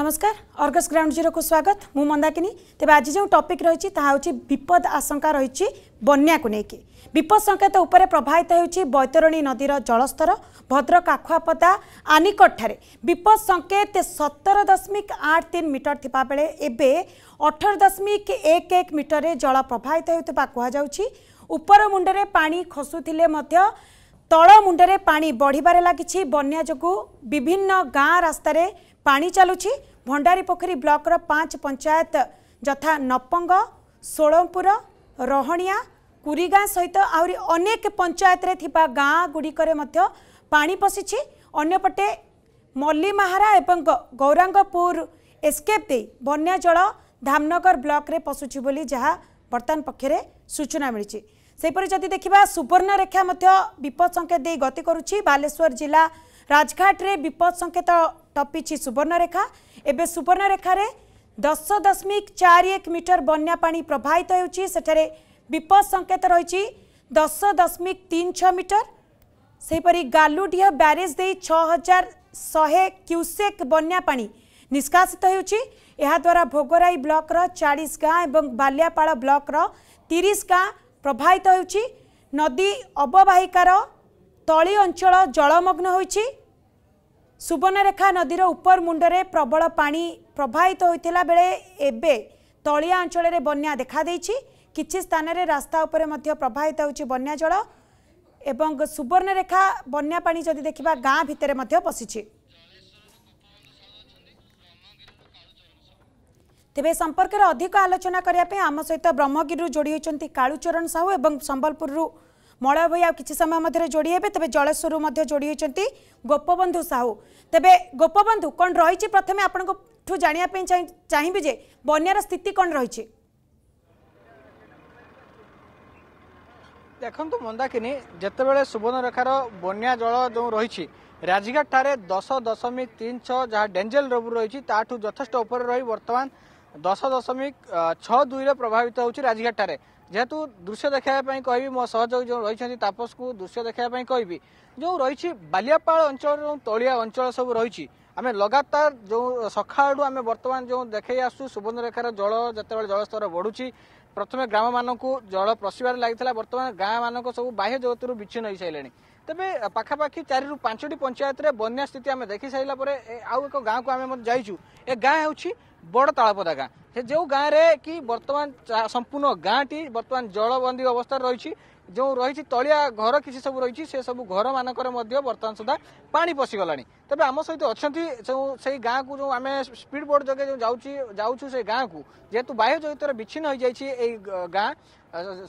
নমস্কার Argus ground জিরোকু স্বাগত মু মন্দাকিনী তবে আজ যে টপিক রয়েছে তাহা হচ্ছে বিপদ আশঙ্কা রয়েছে বন্যাকু নেই বিপদ সংকেত উপরে প্রবাহিত ହେଉଛି ବୈତରଣୀ ନଦୀର ଜଳସ୍ତର ଭଦ୍ରକ ଆଖୁଆପଦା ଆନିକଟଠାରେ ବିପଦ ସଂକେତ ସତର ଦଶମିକ ଆଠ ତିନି ମିଟର ଥିବାବେଳେ ଏବେ ଅଠର ଦଶମିକ ଏକ ଏକ ମିଟରରେ ଜଳ ପ୍ରବାହିତ ହେଉଥିବା କୁହାଯାଉଛି ଉପର ମୁଣ୍ଡରେ ପାଣି ଖସୁଥିଲେ ମଧ୍ୟ ତଳ ମୁଣ୍ଡରେ ପାଣି ବଢ଼ିବାରେ ଲାଗିଛି ବନ୍ୟା ଯୋଗୁଁ ବିଭିନ୍ନ ଗାଁ ରାସ୍ତାରେ ପାଣି ଚାଲୁଛି ଭଣ୍ଡାରୀପୋଖରୀ ବ୍ଲକର ପାଞ୍ଚ ପଞ୍ଚାୟତ ଯଥା ନପଙ୍ଗ ଷୋଳପୁର ରହଣିଆ କୁରିଗାଁ ସହିତ ଆହୁରି ଅନେକ ପଞ୍ଚାୟତରେ ଥିବା ଗାଁ ଗୁଡ଼ିକରେ ମଧ୍ୟ ପାଣି ପଶିଛି ଅନ୍ୟପଟେ ମଲ୍ଲିମାହାରା ଏବଂ ଗୌରାଙ୍ଗପୁର ଏସ୍କେପ୍ ଦେଇ ବନ୍ୟା ଜଳ ଧାମନଗର ବ୍ଲକରେ ପଶୁଛି ବୋଲି ଯାହା ବର୍ତ୍ତମାନ ପକ୍ଷରେ ସୂଚନା ମିଳିଛି ସେହିପରି ଯଦି ଦେଖିବା ସୁବର୍ଣ୍ଣରେଖା ମଧ୍ୟ ବିପଦ ସଂକେତ ଦେଇ ଗତି କରୁଛି ବାଲେଶ୍ୱର ଜିଲ୍ଲା ରାଜଘାଟରେ ବିପଦ ସଂକେତ ଟପିଛି ସୁବର୍ଣ୍ଣରେଖା ଏବେ ସୁବର୍ଣ୍ଣରେଖାରେ ଦଶ ଦଶମିକ ଚାରି ଏକ ମିଟର ବନ୍ୟା ପାଣି ପ୍ରବାହିତ ହେଉଛି ସେଠାରେ ବିପଦ ସଙ୍କେତ ରହିଛି ଦଶ ଦଶମିକ ତିନି ଛଅ ମିଟର ସେହିପରି ଗାଲୁଡିହ ବ୍ୟାରେଜ୍ ଦେଇ ଛଅ ହଜାର ଶହେ କ୍ୟୁସେକ୍ ବନ୍ୟା ପାଣି ନିଷ୍କାସିତ ହେଉଛି ଏହାଦ୍ୱାରା ଭୋଗରାଇ ବ୍ଲକର ଚାଳିଶ ଗାଁ ଏବଂ ବାଲିଆପାଳ ବ୍ଲକର ତିରିଶ ଗାଁ ପ୍ରବାହିତ ହେଉଛି ନଦୀ ଅବବାହିକାର ତଳି ଅଞ୍ଚଳ ଜଳମଗ୍ନ ହୋଇଛି ସୁବର୍ଣ୍ଣରେଖା ନଦୀର ଉପର ମୁଣ୍ଡରେ ପ୍ରବଳ ପାଣି ପ୍ରବାହିତ ହୋଇଥିଲା ବେଳେ ଏବେ ତଳିଆ ଅଞ୍ଚଳରେ ବନ୍ୟା ଦେଖାଦେଇଛି କିଛି ସ୍ଥାନରେ ରାସ୍ତା ଉପରେ ମଧ୍ୟ ପ୍ରବାହିତ ହେଉଛି ବନ୍ୟା ଜଳ ଏବଂ ସୁବର୍ଣ୍ଣରେଖା ବନ୍ୟା ପାଣି ଯଦି ଦେଖିବା ଗାଁ ଭିତରେ ମଧ୍ୟ ପଶିଛି ତେବେ ସମ୍ପର୍କରେ ଅଧିକ ଆଲୋଚନା କରିବା ପାଇଁ ଆମ ସହିତ ବ୍ରହ୍ମଗିରିରୁ ଯୋଡ଼ି ହୋଇଛନ୍ତି କାଳୁଚରଣ ସାହୁ ଏବଂ ସମ୍ବଲପୁରରୁ ମଳୟ ଭୋଇ ଆଉ କିଛି ସମୟ ମଧ୍ୟରେ ଯୋଡ଼ି ହେବେ ତେବେ ଜଳେଶ୍ୱରରୁ ମଧ୍ୟ ଯୋଡ଼ି ହୋଇଛନ୍ତି ଗୋପବନ୍ଧୁ ସାହୁ ତେବେ ଗୋପବନ୍ଧୁ କ'ଣ ରହିଛି ପ୍ରଥମେ ଆପଣଙ୍କଠୁ ଜାଣିବା ପାଇଁ ଚାହିଁବି ଯେ ବନ୍ୟାର ସ୍ଥିତି କ'ଣ ରହିଛି ଦେଖନ୍ତୁ ମନ୍ଦାକିନୀ ଯେତେବେଳେ ସୁବର୍ଣ୍ଣରେଖାର ବନ୍ୟା ଜଳ ଯେଉଁ ରହିଛି ରାଜଘାଟଠାରେ ଦଶ ଦଶମିକ ତିନି ଛଅ ଯାହା ଡେଞ୍ଜେଲ ଲେବୁଲ ରହିଛି ତାଠୁ ଯଥେଷ୍ଟ ଉପରେ ରହି ବର୍ତ୍ତମାନ ଦଶ ଦଶମିକ ଛଅ ଦୁଇରେ ପ୍ରଭାବିତ ହେଉଛି ରାଜଘାଟଠାରେ ଯେହେତୁ ଦୃଶ୍ୟ ଦେଖାଇବା ପାଇଁ କହିବି ମୋ ସହଯୋଗ ଯେଉଁ ରହିଛନ୍ତି ତାପସକୁ ଦୃଶ୍ୟ ଦେଖାଇବା ପାଇଁ କହିବି ଯେଉଁ ରହିଛି ବାଲିଆପାଳ ଅଞ୍ଚଳ ଯେଉଁ ତଳିଆ ଅଞ୍ଚଳ ସବୁ ରହିଛି ଆମେ ଲଗାତାର ଯେଉଁ ସକାଳଠୁ ଆମେ ବର୍ତ୍ତମାନ ଯେଉଁ ଦେଖାଇ ଆସୁଛୁ ସୁବର୍ଣ୍ଣରେଖାର ଜଳ ଯେତେବେଳେ ଜଳସ୍ତର ବଢ଼ୁଛି ପ୍ରଥମେ ଗ୍ରାମମାନଙ୍କୁ ଜଳ ପ୍ରଶିବାରେ ଲାଗିଥିଲା ବର୍ତ୍ତମାନ ଗାଁମାନଙ୍କ ସବୁ ବାହ୍ୟ ଜଗତରୁ ବିଚ୍ଛିନ୍ନ ହୋଇସାରିଲେଣି ତେବେ ପାଖାପାଖି ଚାରିରୁ ପାଞ୍ଚଟି ପଞ୍ଚାୟତରେ ବନ୍ୟା ସ୍ଥିତି ଆମେ ଦେଖି ସାରିଲା ପରେ ଆଉ ଏକ ଗାଁକୁ ଆମେ ମଧ୍ୟ ଯାଇଛୁ ଏ ଗାଁ ହେଉଛି ବଡ଼ ତାଳପଦା ଗାଁ ସେ ଯେଉଁ ଗାଁରେ କି ବର୍ତ୍ତମାନ ସମ୍ପୂର୍ଣ୍ଣ ଗାଁଟି ବର୍ତ୍ତମାନ ଜଳବନ୍ଦୀ ଅବସ୍ଥାରେ ରହିଛି ଯେଉଁ ରହିଛି ତଳିଆ ଘର କିଛି ସବୁ ରହିଛି ସେ ସବୁ ଘରମାନଙ୍କରେ ମଧ୍ୟ ବର୍ତ୍ତମାନ ସୁଦ୍ଧା ପାଣି ପଶିଗଲାଣି ତେବେ ଆମ ସହିତ ଅଛନ୍ତି ଯେଉଁ ସେଇ ଗାଁକୁ ଯେଉଁ ଆମେ ସ୍ପିଡ୍ ବୋର୍ଡ ଯୋଗେ ଯେଉଁ ଯାଉଛି ଯାଉଛୁ ସେ ଗାଁକୁ ଯେହେତୁ ବାହ୍ୟ ଜଗିତରେ ବିଚ୍ଛିନ୍ନ ହୋଇଯାଇଛି ଏଇ ଗାଁ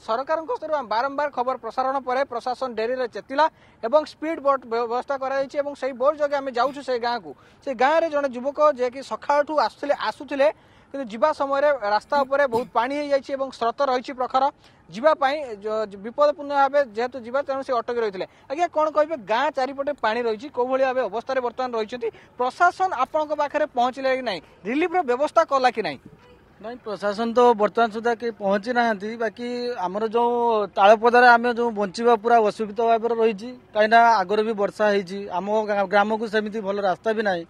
ସରକାରଙ୍କ ସ୍ତରରୁ ବାରମ୍ବାର ଖବର ପ୍ରସାରଣ ପରେ ପ୍ରଶାସନ ଡେରିରେ ଚେତିଲା ଏବଂ ସ୍ପିଡ୍ ବୋର୍ଡ ବ୍ୟବସ୍ଥା କରାଯାଇଛି ଏବଂ ସେଇ ବୋର୍ଡ ଯୋଗେ ଆମେ ଯାଉଛୁ ସେ ଗାଁକୁ ସେ ଗାଁରେ ଜଣେ ଯୁବକ ଯିଏକି ସକାଳଠୁ ଆସୁଥିଲେ ଆସୁଥିଲେ କିନ୍ତୁ ଯିବା ସମୟରେ ରାସ୍ତା ଉପରେ ବହୁତ ପାଣି ହେଇଯାଇଛି ଏବଂ ସ୍ରୋତ ରହିଛି ପ୍ରଖର ଯିବା ପାଇଁ ବିପଦପୂର୍ଣ୍ଣ ଭାବେ ଯେହେତୁ ଯିବା ତେଣୁ ସେ ଅଟକି ରହିଥିଲେ ଆଜ୍ଞା କ'ଣ କହିବେ ଗାଁ ଚାରିପଟେ ପାଣି ରହିଛି କୋଉଭଳି ଭାବେ ଅବସ୍ଥାରେ ବର୍ତ୍ତମାନ ରହିଛନ୍ତି ପ୍ରଶାସନ ଆପଣଙ୍କ ପାଖରେ ପହଞ୍ଚିଲେ କି ନାହିଁ ରିଲିଫର ବ୍ୟବସ୍ଥା କଲା କି ନାହିଁ ନାଇଁ ପ୍ରଶାସନ ତ ବର୍ତ୍ତମାନ ସୁଦ୍ଧା କେହି ପହଞ୍ଚି ନାହାନ୍ତି ବାକି ଆମର ଯେଉଁ ତାଳପଦାରେ ଆମେ ଯେଉଁ ବଞ୍ଚିବା ପୁରା ଅସୁବିଧା ଭାବରେ ରହିଛି କାହିଁକିନା ଆଗରେ ବି ବର୍ଷା ହେଇଛି ଆମ ଗ୍ରାମକୁ ସେମିତି ଭଲ ରାସ୍ତା ବି ନାହିଁ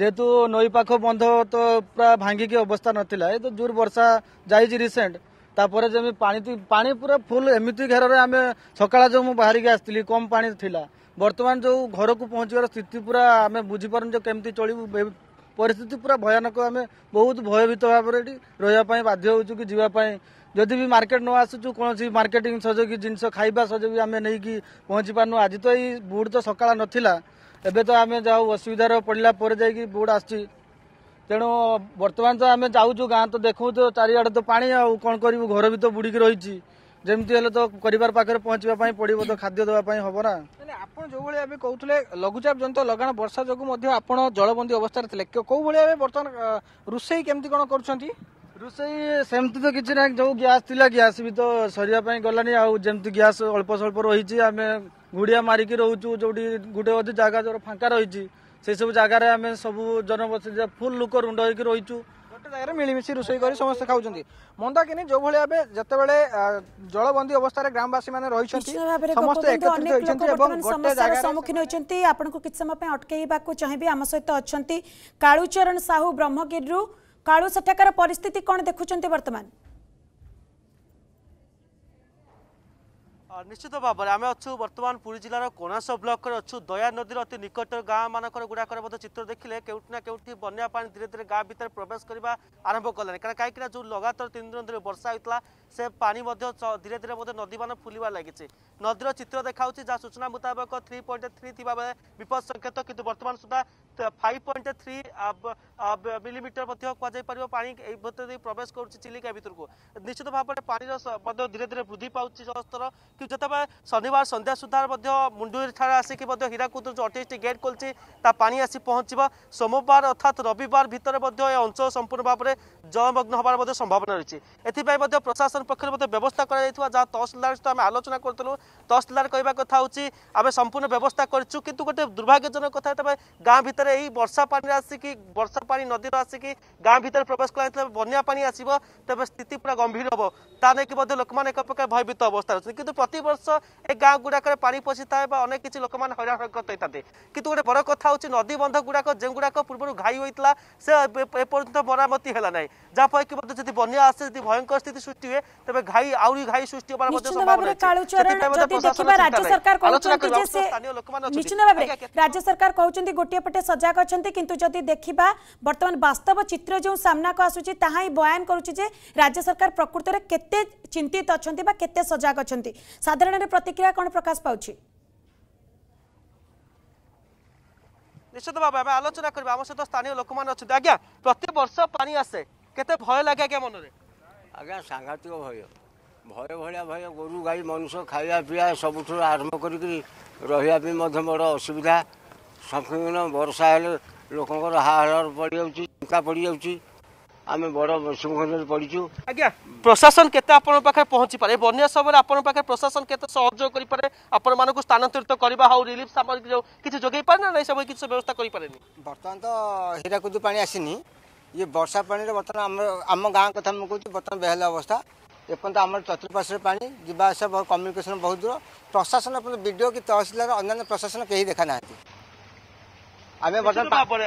ଯେହେତୁ ନଈ ପାଖ ବନ୍ଧ ତ ପୁରା ଭାଙ୍ଗିକି ଅବସ୍ଥା ନଥିଲା ଏ ତ ଜୋର ବର୍ଷା ଯାଇଛି ରିସେଣ୍ଟ তাপরে যেমি পানি পানি পুরা ফুল এমিতি ঘেরে আমি সকালে যে মু বাহারিকি আসছিলি কম পানি লা বর্তমান যে ঘরকু পৌঁছবার স্থিতি পুরা আমি বুঝিপারু যে কেমতি চলবু পরিস্থিতি পুরা ভয়ানক আমি বহুত ভয়ভীত ভাবে এটি রহবা বাধ্য হচ্ছু কি যা যদি বি মার্কেট ন আসুছু কোণী মার্কেটিং সজ কি জিনিস খাইবা সজ বি আমি নেইকি পৌঁছি পারু আজি তো এই বুট তো সকাল নথিলা এবে তো আমি যা অসুবিধার পড়লা পরে যাই বুট আসছি ତେଣୁ ବର୍ତ୍ତମାନ ତ ଆମେ ଯାଉଛୁ ଗାଁ ତ ଦେଖୁଛୁ ଚାରିଆଡ଼େ ତ ପାଣି ଆଉ କ'ଣ କରିବୁ ଘର ବି ତ ବୁଡ଼ିକି ରହିଛି ଯେମିତି ହେଲେ ତ ପରିବାର ପାଖରେ ପହଞ୍ଚିବା ପାଇଁ ପଡ଼ିବ ତ ଖାଦ୍ୟ ଦେବା ପାଇଁ ହେବ ନା ଆପଣ ଯେଉଁଭଳି ଏବେ କହୁଥିଲେ ଲଘୁଚାପ ଜନିତ ଲଗାଣ ବର୍ଷା ଯୋଗୁଁ ମଧ୍ୟ ଆପଣ ଜଳବନ୍ଦୀ ଅବସ୍ଥାରେ ଥିଲେ କେଉଁ ଭଳି ଏବେ ବର୍ତ୍ତମାନ ରୋଷେଇ କେମିତି କ'ଣ କରୁଛନ୍ତି ରୋଷେଇ ସେମିତି ତ କିଛି ନାହିଁ ଯେଉଁ ଗ୍ୟାସ୍ ଥିଲା ଗ୍ୟାସ୍ ବି ତ ସରିବା ପାଇଁ ଗଲାଣି ଆଉ ଯେମିତି ଗ୍ୟାସ୍ ଅଳ୍ପ ସ୍ୱଳ୍ପ ରହିଛି ଆମେ ଘୁଡ଼ିଆ ମାରିକି ରହୁଛୁ ଯେଉଁଠି ଗୋଟେ ଅଧିକ ଜାଗା ଯୋର ଫାଙ୍କା ରହିଛି ସେସବୁ ଜାଗାରେ ଆମେ ସବୁ ଜନବସତି ଫୁଲ୍ ଲୋକ ରୁଣ୍ଡ ହୋଇକି ରହିଛୁ ଗୋଟେ ଜାଗାରେ ମିଳିମିଶି ରୋଷେଇ କରି ସମସ୍ତେ ଖାଉଛନ୍ତି ମନ୍ଦାକିନି ଯୋଉଭଳି ଭାବେ ଯେତେବେଳେ ଜଳବନ୍ଦୀ ଅବସ୍ଥାରେ ଗ୍ରାମବାସୀମାନେ ରହିଛନ୍ତି ସମସ୍ତେ ଏକତ୍ରିତ ହୋଇଛନ୍ତି ଏବଂ ଗୋଟେ ଜାଗାରେ ସମ୍ମୁଖୀନ ହୋଇଛନ୍ତି ଆପଣଙ୍କୁ କିଛି ସମୟ ପାଇଁ ଅଟକେଇବାକୁ ଚାହିଁବି ଆମ ସହିତ ଅଛନ୍ତି କାଳୁଚରଣ ସାହୁ ବ୍ରହ୍ମଗିରିରୁ କାଳୁ ସେଠାକାର ପରିସ୍ଥିତି କ'ଣ ଦେଖୁଛନ୍ତି ବର୍ତ୍ତମାନ ନିଶ୍ଚିତ ଭାବରେ ଆମେ ଅଛୁ ବର୍ତ୍ତମାନ ପୁରୀ ଜିଲ୍ଲାର କୋଣାସ ବ୍ଲକରେ ଅଛୁ ଦୟା ନଦୀର ଅତି ନିକଟ ଗାଁ ମାନଙ୍କର ଗୁଡ଼ାକରେ ମଧ୍ୟ ଚିତ୍ର ଦେଖିଲେ କେଉଁଠି ନା କେଉଁଠି ବନ୍ୟା ପାଣି ଧୀରେ ଧୀରେ ଗାଁ ଭିତରେ ପ୍ରବେଶ କରିବା ଆରମ୍ଭ କଲାଣି କାରଣ କାହିଁକିନା ଯେଉଁ ଲଗାତାର ତିନି ଦିନ ଧରି ବର୍ଷା ହୋଇଥିଲା সে পানি মধ্য ধীরে ধীরে বোধ নদীমান ফুলিবার লাগিছে নদীর চিত্র দেখাচ্ছে যা সূচনা মুতাবক থ্রি পয়েন্ট থ্রি থাকবে বিপদ সংকেত কিন্তু বর্তমান সুদ্ধা ফাইভ পয়েন্ট থ্রি মিলিমিটর কুযাইপার পা এই ভিতরে প্রবেশ করছে চিলিকা ভিতরক নিশ্চিত ভাবে পানির ধীরে ধীরে বৃদ্ধি পাচ্ছে জলস্তর কি যেতবে শনিবার সন্ধ্যা সুদ্ধা মুন্ডুরি ঠার আসিকি হীরাকুদ যে অঠেইশটি গেট খোলছে তা পা আসি পৌঁছব সোমবার অর্থাৎ রবিবার ভিতরে এই অঞ্চল সম্পূর্ণ ভাবে জলমগ্ন হবার সম্ভাবনা রয়েছে এথিপাই প্রশাসন প্রশাসন পক্ষের মধ্যে ব্যবস্থা করা যাই যা তহসিলদার সহ আমি আলোচনা করলু তহসিলদার কহা কথা হচ্ছে আমি সম্পূর্ণ ব্যবস্থা করছু কিন্তু গোটে দুর্ভাগ্যজনক কথা তবে গাঁ ভিতরে এই বর্ষা পানি আসিকি বর্ষা পানি নদী আসিকি গাঁ ভিতরে প্রবেশ করা যাই বন্যা পানি আসব তবে স্থিতি পুরা গম্ভীর হব তা নেই মধ্যে লোক এক প্রকার ভয়ভীত অবস্থা রয়েছে কিন্তু প্রতবর্ষ এই গাঁ গুড়াকে পানি পশি থাকে বা অনেক কিছু লোক হইরাণ হরকত হয়ে কিন্তু গোটে বড় কথা হচ্ছে নদী বন্ধ গুড়াক যেগুড়াক পূর্ব ঘাই হয়েছিল সে এপর্যন্ত মরামতি হল না যা ফলে কি যদি বন্যা আসে যদি ভয়ঙ্কর স্থিতি সৃষ্টি হুয়ে ତେବେ ଘାଇ ଆହୁରି ଘାଇ ସୃଷ୍ଟି ହେବାର ମଧ୍ୟ ସମ୍ଭାବନା ଯଦି ଦେଖିବା ରାଜ୍ୟ ସରକାର କହୁଛନ୍ତି ଯେ ସେ ନିଶ୍ଚିତ ଭାବରେ ରାଜ୍ୟ ସରକାର କହୁଛନ୍ତି ଗୋଟିଏ ପଟେ ସଜାଗ ଅଛନ୍ତି କିନ୍ତୁ ଯଦି ଦେଖିବା ବର୍ତ୍ତମାନ ବାସ୍ତବ ଚିତ୍ର ଯେଉଁ ସାମ୍ନାକୁ ଆସୁଛି ତାହା ହିଁ ବୟାନ କରୁଛି ଯେ ରାଜ୍ୟ ସରକାର ପ୍ରକୃତରେ କେତେ ଚିନ୍ତିତ ଅଛନ୍ତି ବା କେତେ ସଜାଗ ଅଛନ୍ତି ସାଧାରଣରେ ପ୍ରତିକ୍ରିୟା କ'ଣ ପ୍ରକାଶ ପାଉଛି ନିଶ୍ଚିତ ଭାବେ ଆମେ ଆଲୋଚନା କରିବା ଆମ ସହିତ ସ୍ଥାନୀୟ ଲୋକମାନେ ଅଛନ୍ତି ଆଜ୍ଞା ପ୍ରତିବର୍ଷ ପାଣି ଆସେ କେତେ ଭୟ ଲାଗେ ଆଜ୍ଞା ମନରେ ଆଜ୍ଞା ସାଂଘାତିକ ଭୟ ଭୟ ଭଳିଆ ଭୟ ଗୋରୁ ଗାଈ ମଣିଷ ଖାଇବା ପିଇବା ସବୁଠାରୁ ଆରମ୍ଭ କରିକି ରହିବା ପାଇଁ ମଧ୍ୟ ବଡ଼ ଅସୁବିଧା ସମ୍ମୁଖୀନ ବର୍ଷା ହେଲେ ଲୋକଙ୍କର ହାହାଳ ପଡ଼ିଯାଉଛି ଚିନ୍ତା ପଡ଼ିଯାଉଛି ଆମେ ବଡ଼ ଶୃଙ୍ଖଳରେ ପଡ଼ିଛୁ ଆଜ୍ଞା ପ୍ରଶାସନ କେତେ ଆପଣଙ୍କ ପାଖରେ ପହଞ୍ଚିପାରେ ବନ୍ୟା ସମୟରେ ଆପଣଙ୍କ ପାଖରେ ପ୍ରଶାସନ କେତେ ସହଯୋଗ କରିପାରେ ଆପଣମାନଙ୍କୁ ସ୍ଥାନାନ୍ତରିତ କରିବା ଆଉ ରିଲିଫ୍ ସାମଗ୍ରୀ ଯେଉଁ କିଛି ଯୋଗାଇ ପାରେ ନା ନାହିଁ ସବୁ କିଛି ବ୍ୟବସ୍ଥା କରିପାରେନି ବର୍ତ୍ତମାନ ତ ହୀରାକୁଦ ପାଣି ଆସିନି ये बर्षा पानी बर्तमान आम गाँ कथा मुझे बर्तमान बेहाल अवस्था एपर्त आम चतुर्पाश्वर पाँच जावास कम्युनिकेसन बहुत दूर प्रशासन विडियो कि तहसिलदार अन्न्य प्रशासन कहीं देखा ना ଆମେ ବର୍ତ୍ତମାନ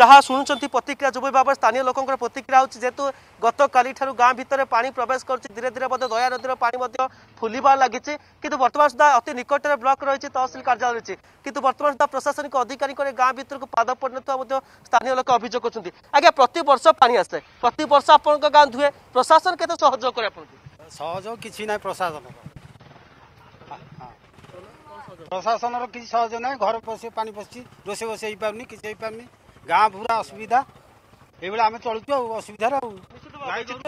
ଯାହା ଶୁଣୁଛନ୍ତି ପ୍ରତିକ୍ରିୟା ଯୁବ ବାବଦ ସ୍ଥାନୀୟ ଲୋକଙ୍କର ପ୍ରତିକ୍ରିୟା ହେଉଛି ଯେହେତୁ ଗତକାଲିଠାରୁ ଗାଁ ଭିତରେ ପାଣି ପ୍ରବେଶ କରୁଛି ଧୀରେ ଧୀରେ ମଧ୍ୟ ଦୟା ନଦୀର ପାଣି ମଧ୍ୟ ଫୁଲିବା ଲାଗିଛି କିନ୍ତୁ ବର୍ତ୍ତମାନ ସୁଦ୍ଧା ଅତି ନିକଟରେ ବ୍ଲକ ରହିଛି ତହସିଲ କାର୍ଯ୍ୟାଳୟ ରହିଛି କିନ୍ତୁ ବର୍ତ୍ତମାନ ସୁଦ୍ଧା ପ୍ରଶାସନିକ ଅଧିକାରୀଙ୍କର ଗାଁ ଭିତରକୁ ପାଦ ପଡ଼ିନଥିବା ମଧ୍ୟ ସ୍ଥାନୀୟ ଲୋକ ଅଭିଯୋଗ କରୁଛନ୍ତି ଆଜ୍ଞା ପ୍ରତିବର୍ଷ ପାଣି ଆସେ ପ୍ରତିବର୍ଷ ଆପଣଙ୍କ ଗାଁ ଧୁଏ ପ୍ରଶାସନ କେତେ ସହଯୋଗ କରେ ଆପଣଙ୍କୁ ସହଯୋଗ କିଛି ନାହିଁ ପ୍ରଶାସନ प्रशासन र कि सहज नै घर पानी पसि रोसे बोसे है पाउँछ नि गाँ फुरा असुविधा एभरि आम चलुच असुविधारौँ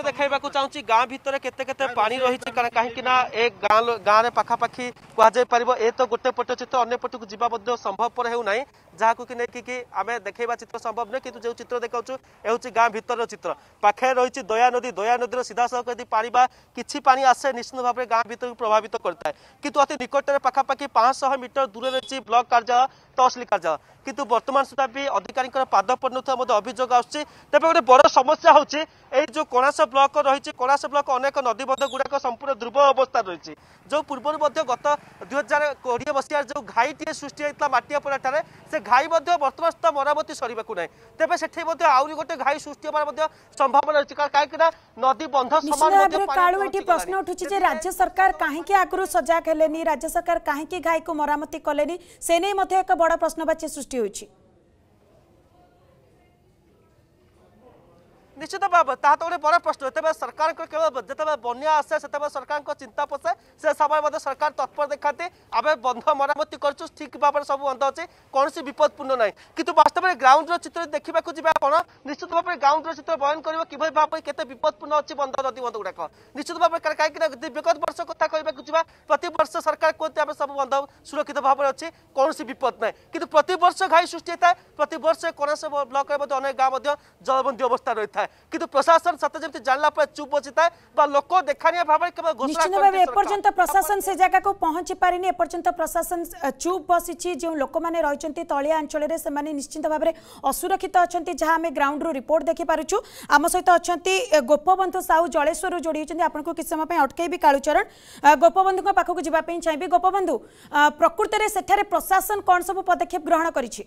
দেখাইବାକୁ ଚାହୁଁଛି ଗାଁ ଭିତରେ କେତେ କେତେ ପାଣି ରହିଛି କାହିଁକି ନା ଏ ଗାଁ ଗାଁରେ ପାଖାପାଖି କୁହାଯାଇ ପାରିବ ଏ ତ ଗୋଟେ ପଟ ଚିତ୍ର ଅନ୍ୟ ପଟକୁ ଯିବା ମଧ୍ୟ ସମ୍ଭବପର ହେଉନାହିଁ ଯାହାକୁ କି ନେଇକି ଆମେ ଦେଖେଇବା ଚିତ୍ର ସମ୍ଭବ ନୁହେଁ କିନ୍ତୁ ଯେଉଁ ଚିତ୍ର ଦେଖାଉଛୁ ଏ ହେଉଛି ଗାଁ ଭିତରର ଚିତ୍ର ପାଖରେ ରହିଛି ଦୟା ନଦୀ ଦୟା ନଦୀର ସିଧାସଳଖ ଯଦି ପାଣି ବା କିଛି ପାଣି ଆସେ ନିଶ୍ଚିତ ଭାବରେ ଗାଁ ଭିତରକୁ ପ୍ରଭାବିତ କରିଥାଏ କିନ୍ତୁ ଅତି ନିକଟରେ ପାଖାପାଖି ପାଞ୍ଚଶହ ମିଟର ଦୂରରେ ରହିଛି ବ୍ଲକ କାର୍ଯ୍ୟାଳୟ ତହସିଲ କାର୍ଯ୍ୟାଳୟ କିନ୍ତୁ ବର୍ତ୍ତମାନ ସୁଦ୍ଧା ବି ଅଧିକାରୀଙ୍କର ପାଦ ପଡ଼ିନଥିବା ମଧ୍ୟ ଅଭିଯୋଗ ଆସୁଛି ତେବେ ଗୋଟେ ବଡ଼ ସମସ୍ୟା ହେଉଛି ଏଇ ଯେଉଁ କଣାସ ବ୍ଲକ ରହିଛି କଣାସ ବ୍ଲକ ଅନେକ ନଦୀବନ୍ଧ ଗୁଡ଼ାକ ସମ୍ପୂର୍ଣ୍ଣ ଦୁର୍ବଳ ଅବସ୍ଥାରେ ରହିଛି ଯେଉଁ ପୂର୍ବରୁ ମଧ୍ୟ ଗତ ଦୁଇ ହଜାର କୋଡ଼ିଏ ମସିହାରେ ଯେଉଁ ଘାଇଟିଏ ସୃଷ୍ଟି ହୋଇଥିଲା ମାଟିଆପଡ଼ାଠାରେ ସେ ଘାଇ ମଧ୍ୟ ବର୍ତ୍ତମାନ ସୁଦ୍ଧା ମରାମତି ସରିବାକୁ ନାହିଁ ତେବେ ସେଠି ମଧ୍ୟ ଆହୁରି ଗୋଟେ ଘାଇ ସୃଷ୍ଟି ହେବାର ମଧ୍ୟ ସମ୍ଭାବନା ରହିଛି କାହିଁକି ନା ନଦୀ ବନ୍ଧ ସମାନ କାଳୁ ଏଠି ପ୍ରଶ୍ନ ଉଠୁଛି ଯେ ରାଜ୍ୟ ସରକାର କାହିଁକି ଆଗରୁ ସଜାଗ ହେଲେନି ରାଜ୍ୟ ସରକାର କାହିଁକି ଘାଇକୁ ମରାମତି କଲେନି ସେ ନେଇ ମଧ୍ୟ ଏକ বড় প্রশ্নবাচী সৃষ্টি হয়েছে ନିଶ୍ଚିତ ଭାବେ ତାହା ତ ଗୋଟେ ବଡ଼ ପ୍ରଶ୍ନ ଯେତେବେଳେ ସରକାରଙ୍କ କେବଳ ଯେତେବେଳେ ବନ୍ୟା ଆସେ ସେତେବେଳେ ସରକାରଙ୍କ ଚିନ୍ତା ପଶେ ସେ ସମୟ ମଧ୍ୟ ସରକାର ତତ୍ପର ଦେଖାନ୍ତି ଆମେ ବନ୍ଧ ମରାମତି କରୁଛୁ ଠିକ୍ ଭାବରେ ସବୁ ବନ୍ଧ ଅଛି କୌଣସି ବିପଦପୂର୍ଣ୍ଣ ନାହିଁ କିନ୍ତୁ ବାସ୍ତବରେ ଗ୍ରାଉଣ୍ଡର ଚିତ୍ର ଦେଖିବାକୁ ଯିବେ ଆପଣ ନିଶ୍ଚିତ ଭାବରେ ଗ୍ରାଉଣ୍ଡର ଚିତ୍ର ବୟନ କରିବ କିଭଳି ଭାବରେ କେତେ ବିପଦପୂର୍ଣ୍ଣ ଅଛି ବନ୍ଧ ନଦୀ ବନ୍ଧ ଗୁଡ଼ାକ ନିଶ୍ଚିତ ଭାବରେ କାହିଁକିନା ଯଦି ବିଗତ ବର୍ଷ କଥା କହିବାକୁ ଯିବା ପ୍ରତିବର୍ଷ ସରକାର କୁହନ୍ତି ଆମେ ସବୁ ବନ୍ଧ ସୁରକ୍ଷିତ ଭାବରେ ଅଛି କୌଣସି ବିପଦ ନାହିଁ কিন্তু প্রত বর্ষ ঘাই সৃষ্টি হয়ে থাকে প্রত বর্ষ কোণাশ ব্লকরে অনেক গাঁ জলবন্দী অবস্থা রয়েছে ଥାଏ କିନ୍ତୁ ପ୍ରଶାସନ ସତ ଯେମିତି ଜାଣିଲା ପରେ ଚୁପ୍ ବସିଥାଏ ବା ଲୋକ ଦେଖାଣିଆ ଭାବରେ କେବଳ ନିଶ୍ଚିତ ଏପର୍ଯ୍ୟନ୍ତ ପ୍ରଶାସନ ସେ ଜାଗାକୁ ପହଞ୍ଚି ପାରିନି ଏପର୍ଯ୍ୟନ୍ତ ପ୍ରଶାସନ ଚୁପ୍ ବସିଛି ଯେଉଁ ଲୋକମାନେ ରହିଛନ୍ତି ତଳିଆ ଅଞ୍ଚଳରେ ସେମାନେ ନିଶ୍ଚିନ୍ତ ଭାବରେ ଅସୁରକ୍ଷିତ ଅଛନ୍ତି ଯାହା ଆମେ ଗ୍ରାଉଣ୍ଡରୁ ରିପୋର୍ଟ ଦେଖିପାରୁଛୁ ଆମ ସହିତ ଅଛନ୍ତି ଗୋପବନ୍ଧୁ ସାହୁ ଜଳେଶ୍ୱରରୁ ଯୋଡ଼ି ହୋଇଛନ୍ତି ଆପଣଙ୍କୁ କିଛି ସମୟ ପାଇଁ ଅଟକେଇବି କାଳୁଚରଣ ଗୋପବନ୍ଧୁଙ୍କ ପାଖକୁ ଯିବା ପାଇଁ ଚାହିଁବି ଗୋପବନ୍ଧୁ ପ୍ରକୃତରେ ସେଠାରେ ପ୍ରଶାସନ କ'ଣ ସବୁ ପଦକ୍ଷେପ ଗ୍ରହଣ କରିଛି